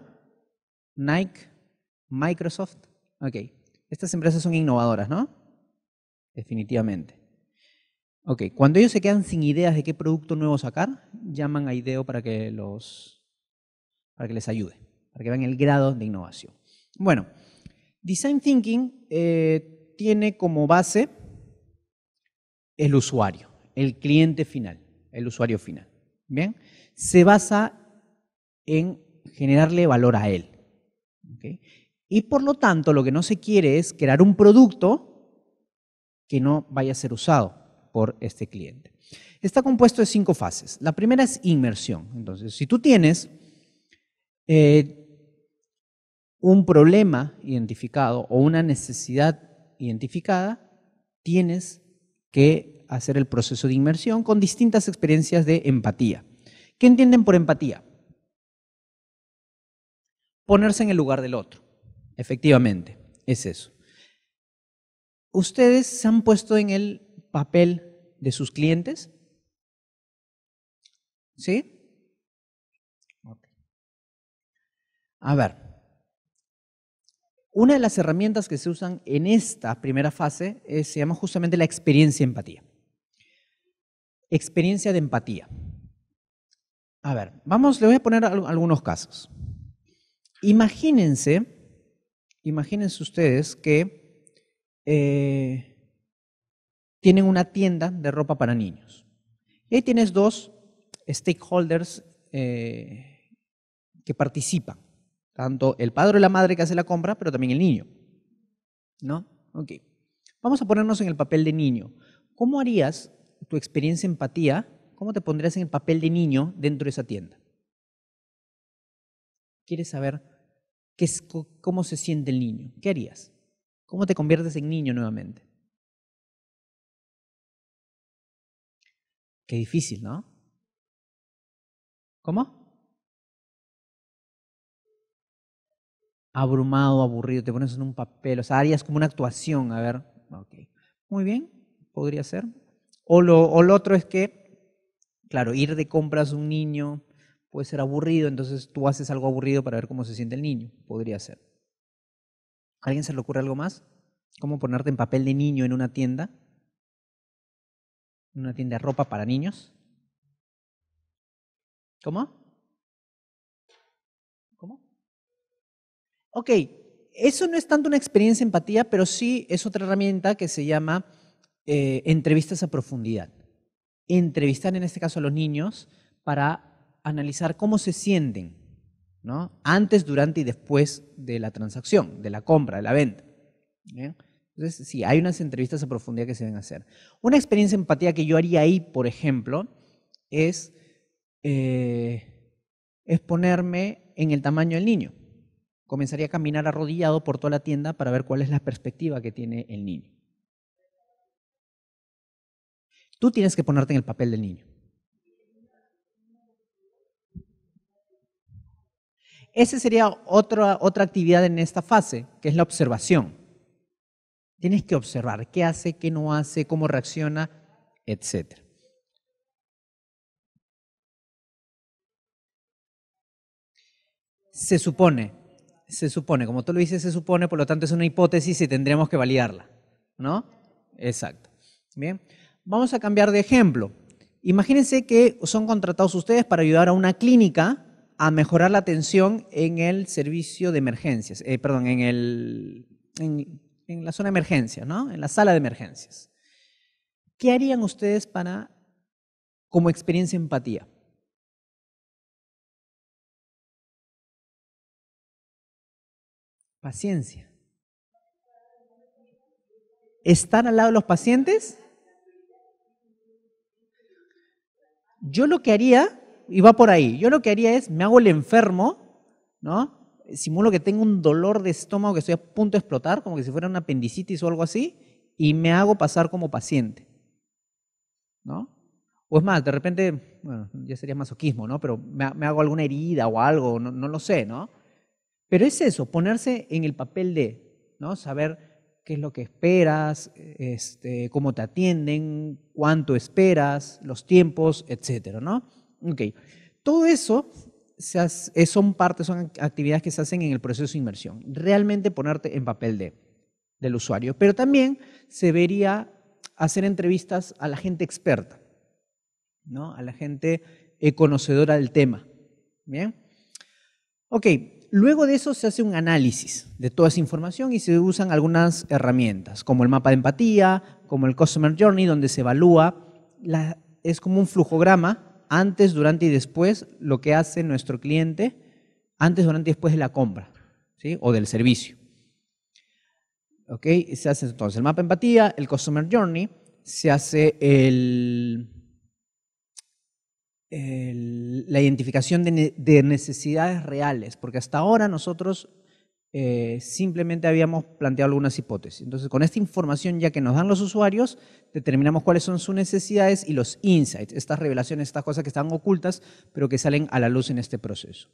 Nike, Microsoft. Ok, estas empresas son innovadoras, ¿no? Definitivamente. Ok, cuando ellos se quedan sin ideas de qué producto nuevo sacar, llaman a IDEO para que, los, para que les ayude, para que vean el grado de innovación. Bueno, Design Thinking eh, tiene como base el usuario, el cliente final, el usuario final. ¿Bien? Se basa en generarle valor a él. Y por lo tanto, lo que no se quiere es crear un producto que no vaya a ser usado por este cliente. Está compuesto de cinco fases. La primera es inmersión. Entonces, si tú tienes eh, un problema identificado o una necesidad identificada, tienes que hacer el proceso de inmersión con distintas experiencias de empatía. ¿Qué entienden por empatía? Ponerse en el lugar del otro. Efectivamente, es eso. ¿Ustedes se han puesto en el papel de sus clientes? ¿Sí? A ver, una de las herramientas que se usan en esta primera fase se llama justamente la experiencia empatía. Experiencia de empatía. A ver, vamos, le voy a poner algunos casos. Imagínense, imagínense ustedes que eh, tienen una tienda de ropa para niños. Y ahí tienes dos stakeholders eh, que participan. Tanto el padre o la madre que hace la compra, pero también el niño. ¿No? Ok. Vamos a ponernos en el papel de niño. ¿Cómo harías tu experiencia empatía? ¿Cómo te pondrías en el papel de niño dentro de esa tienda? ¿Quieres saber qué cómo se siente el niño? ¿Qué harías? ¿Cómo te conviertes en niño nuevamente? Qué difícil, ¿no? ¿Cómo? abrumado, aburrido, te pones en un papel, o sea, harías como una actuación, a ver, ok, muy bien, podría ser. O lo, lo otro es que, claro, ir de compras a un niño puede ser aburrido, entonces tú haces algo aburrido para ver cómo se siente el niño, podría ser. alguien se le ocurre algo más? ¿Cómo ponerte en papel de niño en una tienda? ¿En una tienda de ropa para niños? ¿Cómo? Ok, eso no es tanto una experiencia de empatía, pero sí es otra herramienta que se llama eh, entrevistas a profundidad. Entrevistar en este caso a los niños para analizar cómo se sienten, ¿no? Antes, durante y después de la transacción, de la compra, de la venta. ¿eh? Entonces, sí, hay unas entrevistas a profundidad que se deben hacer. Una experiencia de empatía que yo haría ahí, por ejemplo, es, eh, es ponerme en el tamaño del niño comenzaría a caminar arrodillado por toda la tienda para ver cuál es la perspectiva que tiene el niño. Tú tienes que ponerte en el papel del niño. Esa sería otra, otra actividad en esta fase, que es la observación. Tienes que observar qué hace, qué no hace, cómo reacciona, etc. Se supone se supone, como tú lo dices, se supone, por lo tanto es una hipótesis y tendríamos que validarla, ¿no? Exacto. Bien, vamos a cambiar de ejemplo. Imagínense que son contratados ustedes para ayudar a una clínica a mejorar la atención en el servicio de emergencias, eh, perdón, en, el, en la zona de emergencias, ¿no? En la sala de emergencias. ¿Qué harían ustedes para, como experiencia empatía? Paciencia. ¿Están al lado de los pacientes. Yo lo que haría, y va por ahí, yo lo que haría es, me hago el enfermo, ¿no? Simulo que tengo un dolor de estómago que estoy a punto de explotar, como que si fuera una apendicitis o algo así, y me hago pasar como paciente, ¿no? O es más, de repente, bueno, ya sería masoquismo, ¿no? Pero me, hago alguna herida o algo, no, lo sé, ¿no? Pero es eso, ponerse en el papel de, ¿no? Saber qué es lo que esperas, este, cómo te atienden, cuánto esperas, los tiempos, etcétera, ¿no? Ok. Todo eso son partes, son actividades que se hacen en el proceso de inmersión. Realmente ponerte en papel de, del usuario. Pero también se vería hacer entrevistas a la gente experta, ¿no? A la gente eh, conocedora del tema. ¿Bien? Ok, luego de eso se hace un análisis de toda esa información y se usan algunas herramientas, como el mapa de empatía, como el Customer Journey, donde se evalúa, la, es como un flujograma antes, durante y después lo que hace nuestro cliente, antes, durante y después de la compra o del servicio. Se hace entonces el mapa de empatía, el Customer Journey, se hace el la identificación de, necesidades reales, porque hasta ahora nosotros eh, simplemente habíamos planteado algunas hipótesis. Entonces, con esta información ya que nos dan los usuarios, determinamos cuáles son sus necesidades y los insights, estas revelaciones, estas cosas que están ocultas, pero que salen a la luz en este proceso.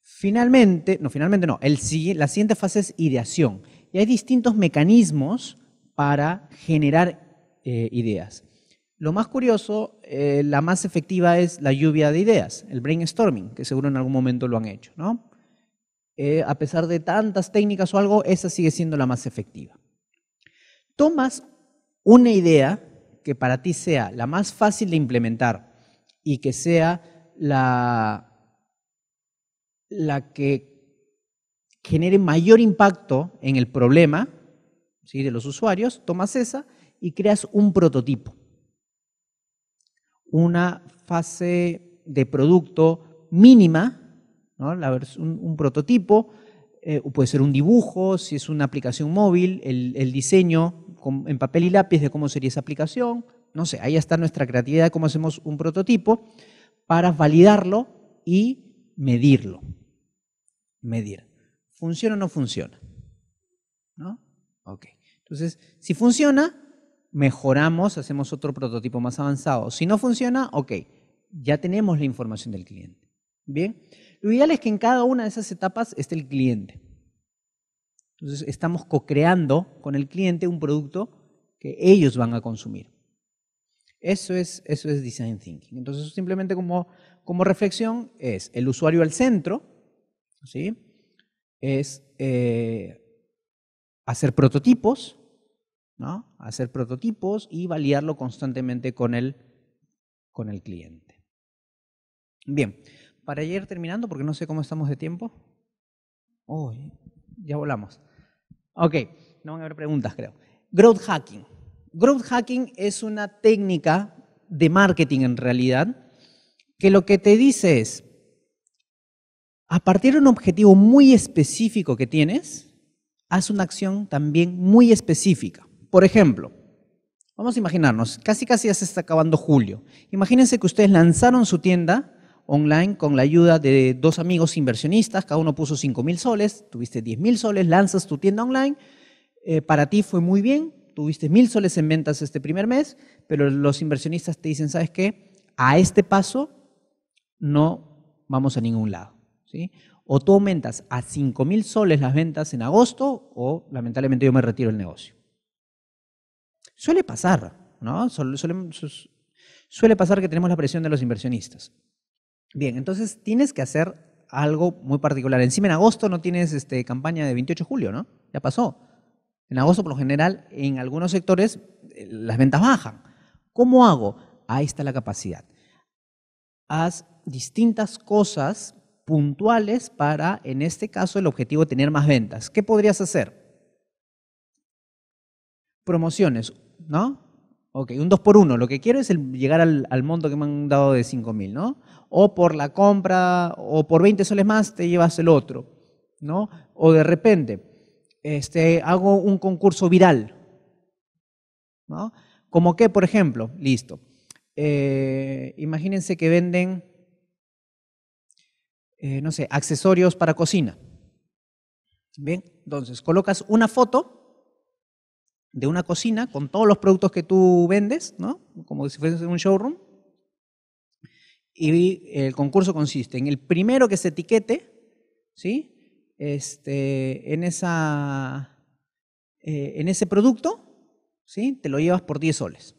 Finalmente, no, finalmente no, el, la siguiente fase es ideación. Y hay distintos mecanismos para generar eh, ideas. Lo más curioso, eh, la más efectiva es la lluvia de ideas, el brainstorming, que seguro en algún momento lo han hecho, ¿no? Eh, a pesar de tantas técnicas o algo, esa sigue siendo la más efectiva. Tomas una idea que para ti sea la más fácil de implementar y que sea la, la que genere mayor impacto en el problema de los usuarios, tomas esa y creas un prototipo una fase de producto mínima, un, prototipo, eh, puede ser un dibujo, si es una aplicación móvil, el, diseño en papel y lápiz de cómo sería esa aplicación, no sé, ahí está nuestra creatividad de cómo hacemos un prototipo para validarlo y medirlo. Medir. ¿Funciona o no funciona? ¿No? Ok. Entonces, si funciona, mejoramos, hacemos otro prototipo más avanzado. Si no funciona, ok, ya tenemos la información del cliente. Bien, lo ideal es que en cada una de esas etapas esté el cliente. Entonces estamos co-creando con el cliente un producto que ellos van a consumir. Eso es, eso es design thinking. Entonces simplemente como, como reflexión es el usuario al centro, es eh, hacer prototipos, hacer prototipos y validarlo constantemente con el, cliente. Bien, para ir terminando, porque no sé cómo estamos de tiempo. Oh, ya volamos. Ok, no van a haber preguntas, creo. Growth hacking. Growth hacking es una técnica de marketing en realidad que lo que te dice es, a partir de un objetivo muy específico que tienes, haz una acción también muy específica por ejemplo, vamos a imaginarnos, casi casi ya se está acabando julio. Imagínense que ustedes lanzaron su tienda online con la ayuda de dos amigos inversionistas, cada uno puso 5 mil soles, tuviste 10 mil soles, lanzas tu tienda online, eh, para ti fue muy bien, tuviste mil soles en ventas este primer mes, pero los inversionistas te dicen, ¿sabes qué? A este paso no vamos a ningún lado. ¿sí? O tú aumentas a 5 mil soles las ventas en agosto o lamentablemente yo me retiro el negocio. Suele pasar, ¿no? Suele, pasar que tenemos la presión de los inversionistas. Bien, entonces tienes que hacer algo muy particular. Encima en agosto no tienes este, campaña de 28 de julio, ¿no? Ya pasó. En agosto, por lo general, en algunos sectores eh, las ventas bajan. ¿Cómo hago? Ahí está la capacidad. Haz distintas cosas puntuales para, en este caso, el objetivo de tener más ventas. ¿Qué podrías hacer? Promociones, ¿no? Ok, un 2 por 1 Lo que quiero es llegar al, monto que me han dado de 5.000, ¿no? O por la compra, o por 20 soles más te llevas el otro, ¿no? O de repente, este, hago un concurso viral, ¿no? Como que, por ejemplo, listo. Eh, imagínense que venden, eh, no sé, accesorios para cocina. Bien, entonces colocas una foto de una cocina con todos los productos que tú vendes, ¿no? Como si fuese un showroom. Y el concurso consiste en el primero que se etiquete, ¿sí? Este, en, esa, eh, en ese producto, ¿sí? Te lo llevas por 10 soles.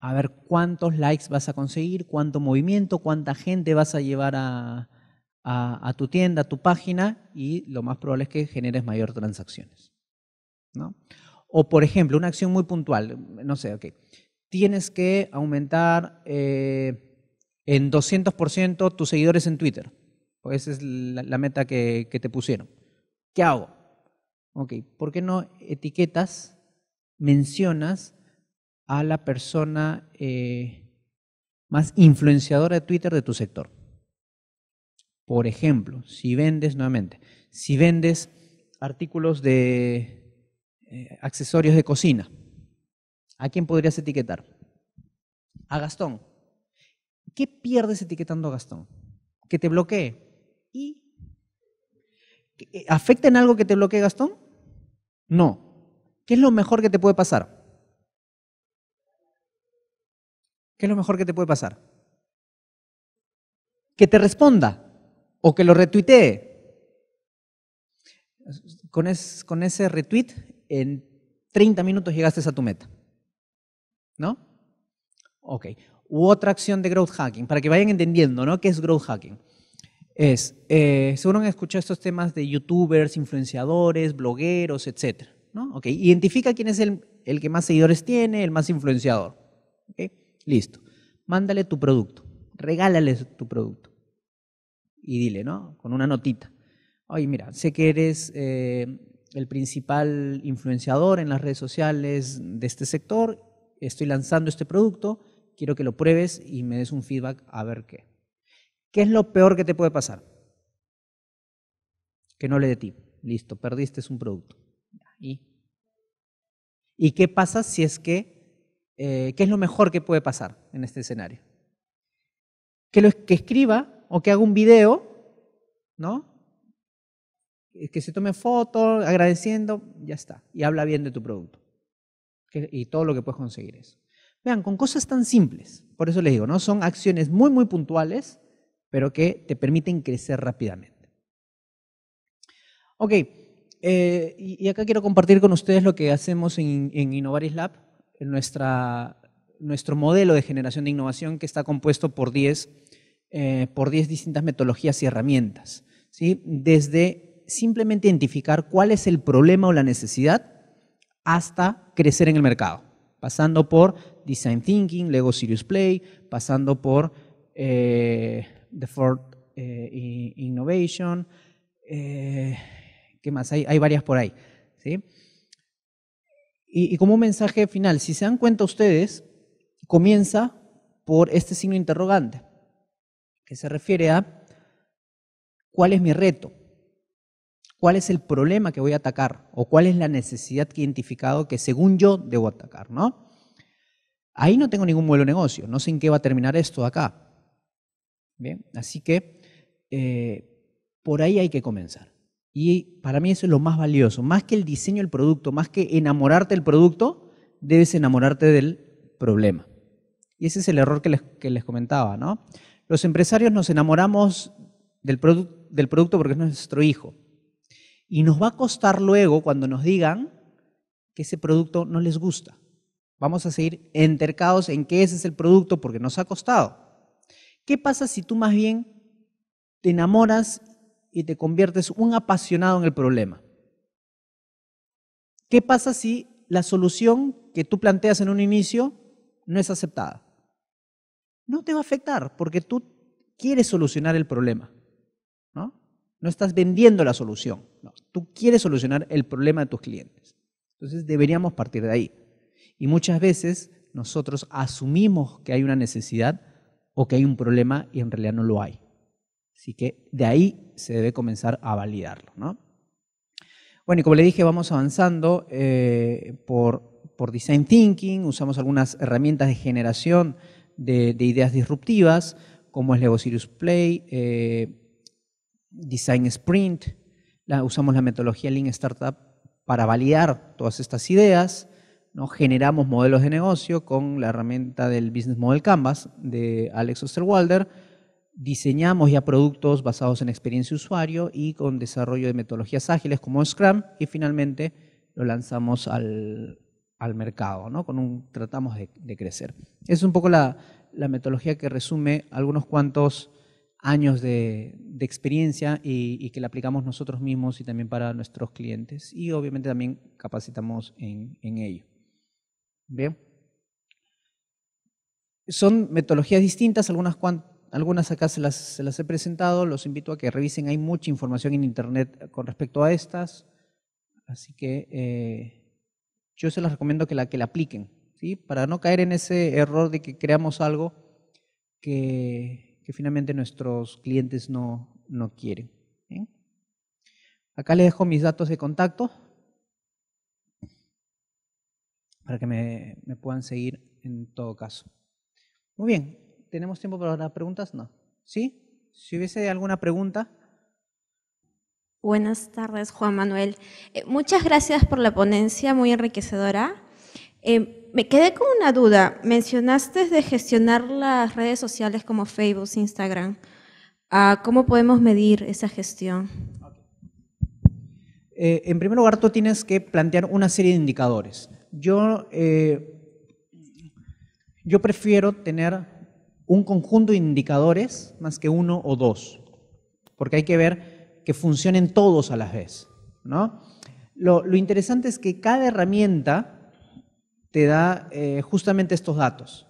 A ver cuántos likes vas a conseguir, cuánto movimiento, cuánta gente vas a llevar a, a, tu tienda, a tu página, y lo más probable es que generes mayor transacciones. ¿no? O, por ejemplo, una acción muy puntual, no sé, ok, tienes que aumentar eh, en 200% tus seguidores en Twitter. Pues esa es la, meta que, te pusieron. ¿Qué hago? Ok, ¿por qué no etiquetas, mencionas a la persona eh, más influenciadora de Twitter de tu sector? Por ejemplo, si vendes nuevamente, si vendes artículos de eh, accesorios de cocina, ¿a quién podrías etiquetar? A Gastón. ¿Qué pierdes etiquetando a Gastón? Que te bloquee. ¿Y eh, afecta en algo que te bloquee Gastón? No. ¿Qué es lo mejor que te puede pasar? ¿Qué es lo mejor que te puede pasar? Que te responda o que lo retuitee. Con, ese retweet, en 30 minutos llegaste a tu meta. ¿No? Ok. U otra acción de growth hacking, para que vayan entendiendo, ¿no? ¿Qué es growth hacking? Es, eh, seguro han escuchado estos temas de youtubers, influenciadores, blogueros, etc. ¿no? Ok. Identifica quién es el, que más seguidores tiene, el más influenciador. ¿Okay? Listo. Mándale tu producto. Regálale tu producto y dile, ¿no? Con una notita. Oye, mira, sé que eres eh, el principal influenciador en las redes sociales de este sector, estoy lanzando este producto, quiero que lo pruebes y me des un feedback a ver qué. ¿Qué es lo peor que te puede pasar? Que no le dé ti. Listo, perdiste un producto. ¿Y? qué pasa si es que, eh, qué es lo mejor que puede pasar en este escenario? Que, lo, que escriba o que haga un video, ¿no? Que se tome foto agradeciendo, ya está. Y habla bien de tu producto. Y todo lo que puedes conseguir eso. Vean, con cosas tan simples. Por eso les digo, ¿no? Son acciones muy, muy puntuales, pero que te permiten crecer rápidamente. Ok. Eh, y acá quiero compartir con ustedes lo que hacemos en, Innovaris Lab, en nuestra, nuestro modelo de generación de innovación que está compuesto por 10 eh, por 10 distintas metodologías y herramientas. Desde simplemente identificar cuál es el problema o la necesidad hasta crecer en el mercado, pasando por Design Thinking, Lego Serious Play, pasando por eh, The Ford eh, Innovation, ¿qué más? Hay, varias por ahí. y como un mensaje final, si se dan cuenta ustedes, comienza por este signo interrogante que se refiere a cuál es mi reto, cuál es el problema que voy a atacar o cuál es la necesidad que he identificado que según yo debo atacar, ¿no? Ahí no tengo ningún modelo negocio, no sé en qué va a terminar esto acá. Bien, así que eh, por ahí hay que comenzar. Y para mí eso es lo más valioso, más que el diseño del producto, más que enamorarte del producto, debes enamorarte del problema. Y ese es el error que les, que les comentaba, ¿no? Los empresarios nos enamoramos del, producto porque es nuestro hijo. Y nos va a costar luego cuando nos digan que ese producto no les gusta. Vamos a seguir entercados en que ese es el producto porque nos ha costado. ¿Qué pasa si tú más bien te enamoras y te conviertes un apasionado en el problema? ¿Qué pasa si la solución que tú planteas en un inicio no es aceptada? no te va a afectar porque tú quieres solucionar el problema. ¿no? no estás vendiendo la solución, tú quieres solucionar el problema de tus clientes. Entonces deberíamos partir de ahí. Y muchas veces nosotros asumimos que hay una necesidad o que hay un problema y en realidad no lo hay. Así que de ahí se debe comenzar a validarlo. Bueno, y como le dije, vamos avanzando eh, por, por Design Thinking, usamos algunas herramientas de generación de, ideas disruptivas, como es Levosirius Play, eh, Design Sprint. usamos la metodología Lean Startup para validar todas estas ideas. ¿no? Generamos modelos de negocio con la herramienta del Business Model Canvas de Alex Osterwalder. Diseñamos ya productos basados en experiencia usuario y con desarrollo de metodologías ágiles como Scrum. Y finalmente lo lanzamos al, al mercado, ¿no? Con un, tratamos de, crecer. Es un poco la, metodología que resume algunos cuantos años de, experiencia y, que la aplicamos nosotros mismos y también para nuestros clientes. Y obviamente también capacitamos en, ello. Bien. Son metodologías distintas, algunas, algunas acá se las, he presentado, los invito a que revisen, hay mucha información en Internet con respecto a estas, así que eh, yo se las recomiendo que la, que la apliquen, ¿sí? para no caer en ese error de que creamos algo que, finalmente nuestros clientes no, no quieren. Acá les dejo mis datos de contacto para que me, puedan seguir en todo caso. Muy bien, ¿tenemos tiempo para preguntas? No. ¿Sí? Si hubiese alguna pregunta... Buenas tardes, Juan Manuel. Eh, muchas gracias por la ponencia, muy enriquecedora. Eh, me quedé con una duda. Mencionaste de gestionar las redes sociales como Facebook, Instagram. Ah, ¿Cómo podemos medir esa gestión? Eh, en primer lugar, tú tienes que plantear una serie de indicadores. Yo, yo prefiero tener un conjunto de indicadores más que uno o dos, porque hay que ver que funcionen todos a la vez. ¿no? Lo, interesante es que cada herramienta te da eh, justamente estos datos,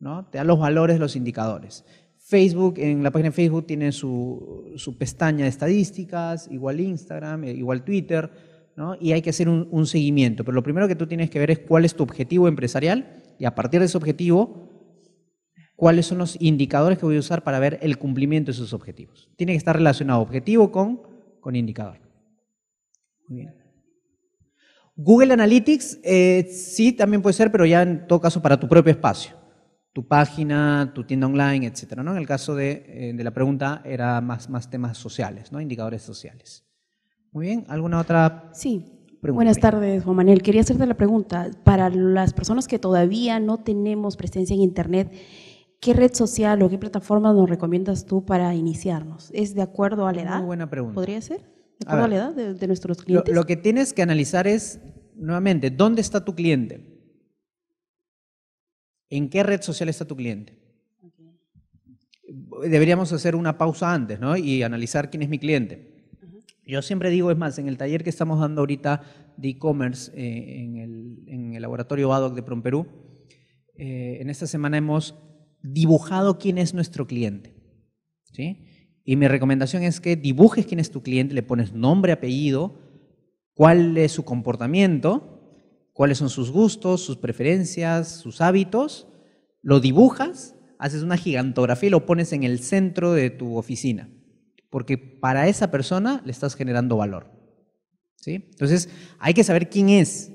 ¿no? te da los valores, los indicadores. Facebook, en la página de Facebook tiene su, pestaña de estadísticas, igual Instagram, eh, igual Twitter, y hay que hacer un, un seguimiento. Pero lo primero que tú tienes que ver es cuál es tu objetivo empresarial y a partir de ese objetivo cuáles son los indicadores que voy a usar para ver el cumplimiento de esos objetivos. Tiene que estar relacionado objetivo con, con indicador. Google Analytics eh, sí también puede ser, pero ya en todo caso para tu propio espacio, tu página, tu tienda online, etc. ¿no? En el caso eh, de, la pregunta era más, más temas sociales, ¿no? indicadores sociales. Muy bien, ¿alguna otra sí. Buenas tardes, Juan Manuel. Quería hacerte la pregunta. Para las personas que todavía no tenemos presencia en Internet, ¿Qué red social o qué plataforma nos recomiendas tú para iniciarnos? ¿Es de acuerdo a la edad? Muy buena pregunta. ¿Podría ser? ¿De acuerdo a, la edad de, nuestros clientes? Lo, que tienes que analizar es, nuevamente, ¿dónde está tu cliente? ¿En qué red social está tu cliente? Deberíamos hacer una pausa antes, ¿no? Y analizar quién es mi cliente. Yo siempre digo, es más, en el taller que estamos dando ahorita de e-commerce eh, en, el, laboratorio ADOC de Promperú, eh, en esta semana hemos dibujado quién es nuestro cliente. ¿sí? Y mi recomendación es que dibujes quién es tu cliente, le pones nombre, apellido, cuál es su comportamiento, cuáles son sus gustos, sus preferencias, sus hábitos, lo dibujas, haces una gigantografía y lo pones en el centro de tu oficina, porque para esa persona le estás generando valor. ¿sí? Entonces, hay que saber quién es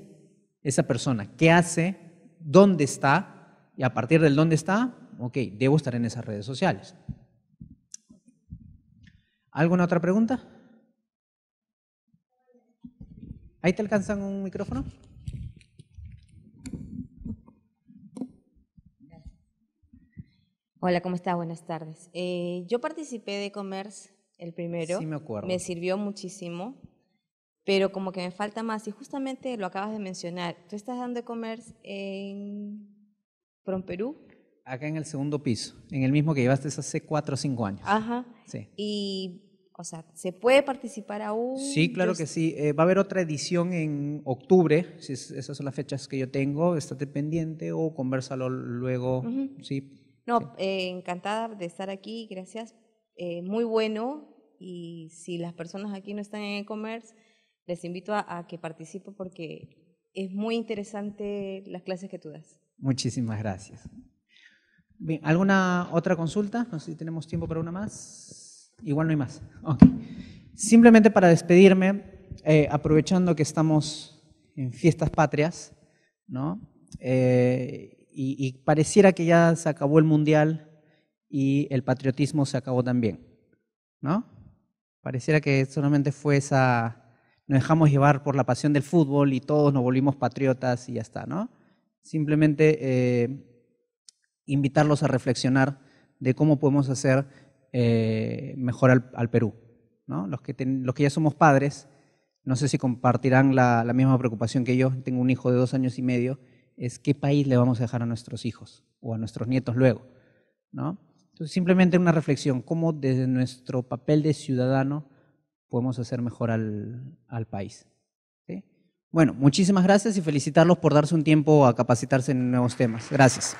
esa persona, qué hace, dónde está, y a partir del dónde está, ok, debo estar en esas redes sociales. ¿Alguna otra pregunta? ¿Ahí te alcanzan un micrófono? Hola, ¿cómo estás? Buenas tardes. Eh, yo participé de e-commerce el primero. Sí, me acuerdo. Me sirvió muchísimo, pero como que me falta más. Y justamente lo acabas de mencionar. Tú estás dando e-commerce en Perú. Acá en el segundo piso, en el mismo que llevaste hace cuatro o cinco años. Ajá. Sí. Y, o sea, ¿se puede participar aún? Sí, claro que sí. Eh, va a haber otra edición en octubre, si esas son las fechas que yo tengo, estate pendiente o conversalo luego. Sí. No, eh, encantada de estar aquí, gracias. Eh, muy bueno. Y si las personas aquí no están en e-commerce, les invito a, a que participen porque es muy interesante las clases que tú das. Muchísimas gracias. Bien, ¿alguna otra consulta? No sé si tenemos tiempo para una más. Igual no hay más. Simplemente para despedirme, eh, aprovechando que estamos en fiestas patrias, ¿no? Eh, y, pareciera que ya se acabó el mundial y el patriotismo se acabó también, ¿no? Pareciera que solamente fue esa, nos dejamos llevar por la pasión del fútbol y todos nos volvimos patriotas y ya está, ¿no? Simplemente eh, invitarlos a reflexionar de cómo podemos hacer eh, mejor al, Perú. Los, que los que ya somos padres, no sé si compartirán la, misma preocupación que yo, tengo un hijo de dos años y medio, es qué país le vamos a dejar a nuestros hijos o a nuestros nietos luego. ¿no? Entonces, simplemente una reflexión, cómo desde nuestro papel de ciudadano podemos hacer mejor al, país. Bueno, muchísimas gracias y felicitarlos por darse un tiempo a capacitarse en nuevos temas. Gracias.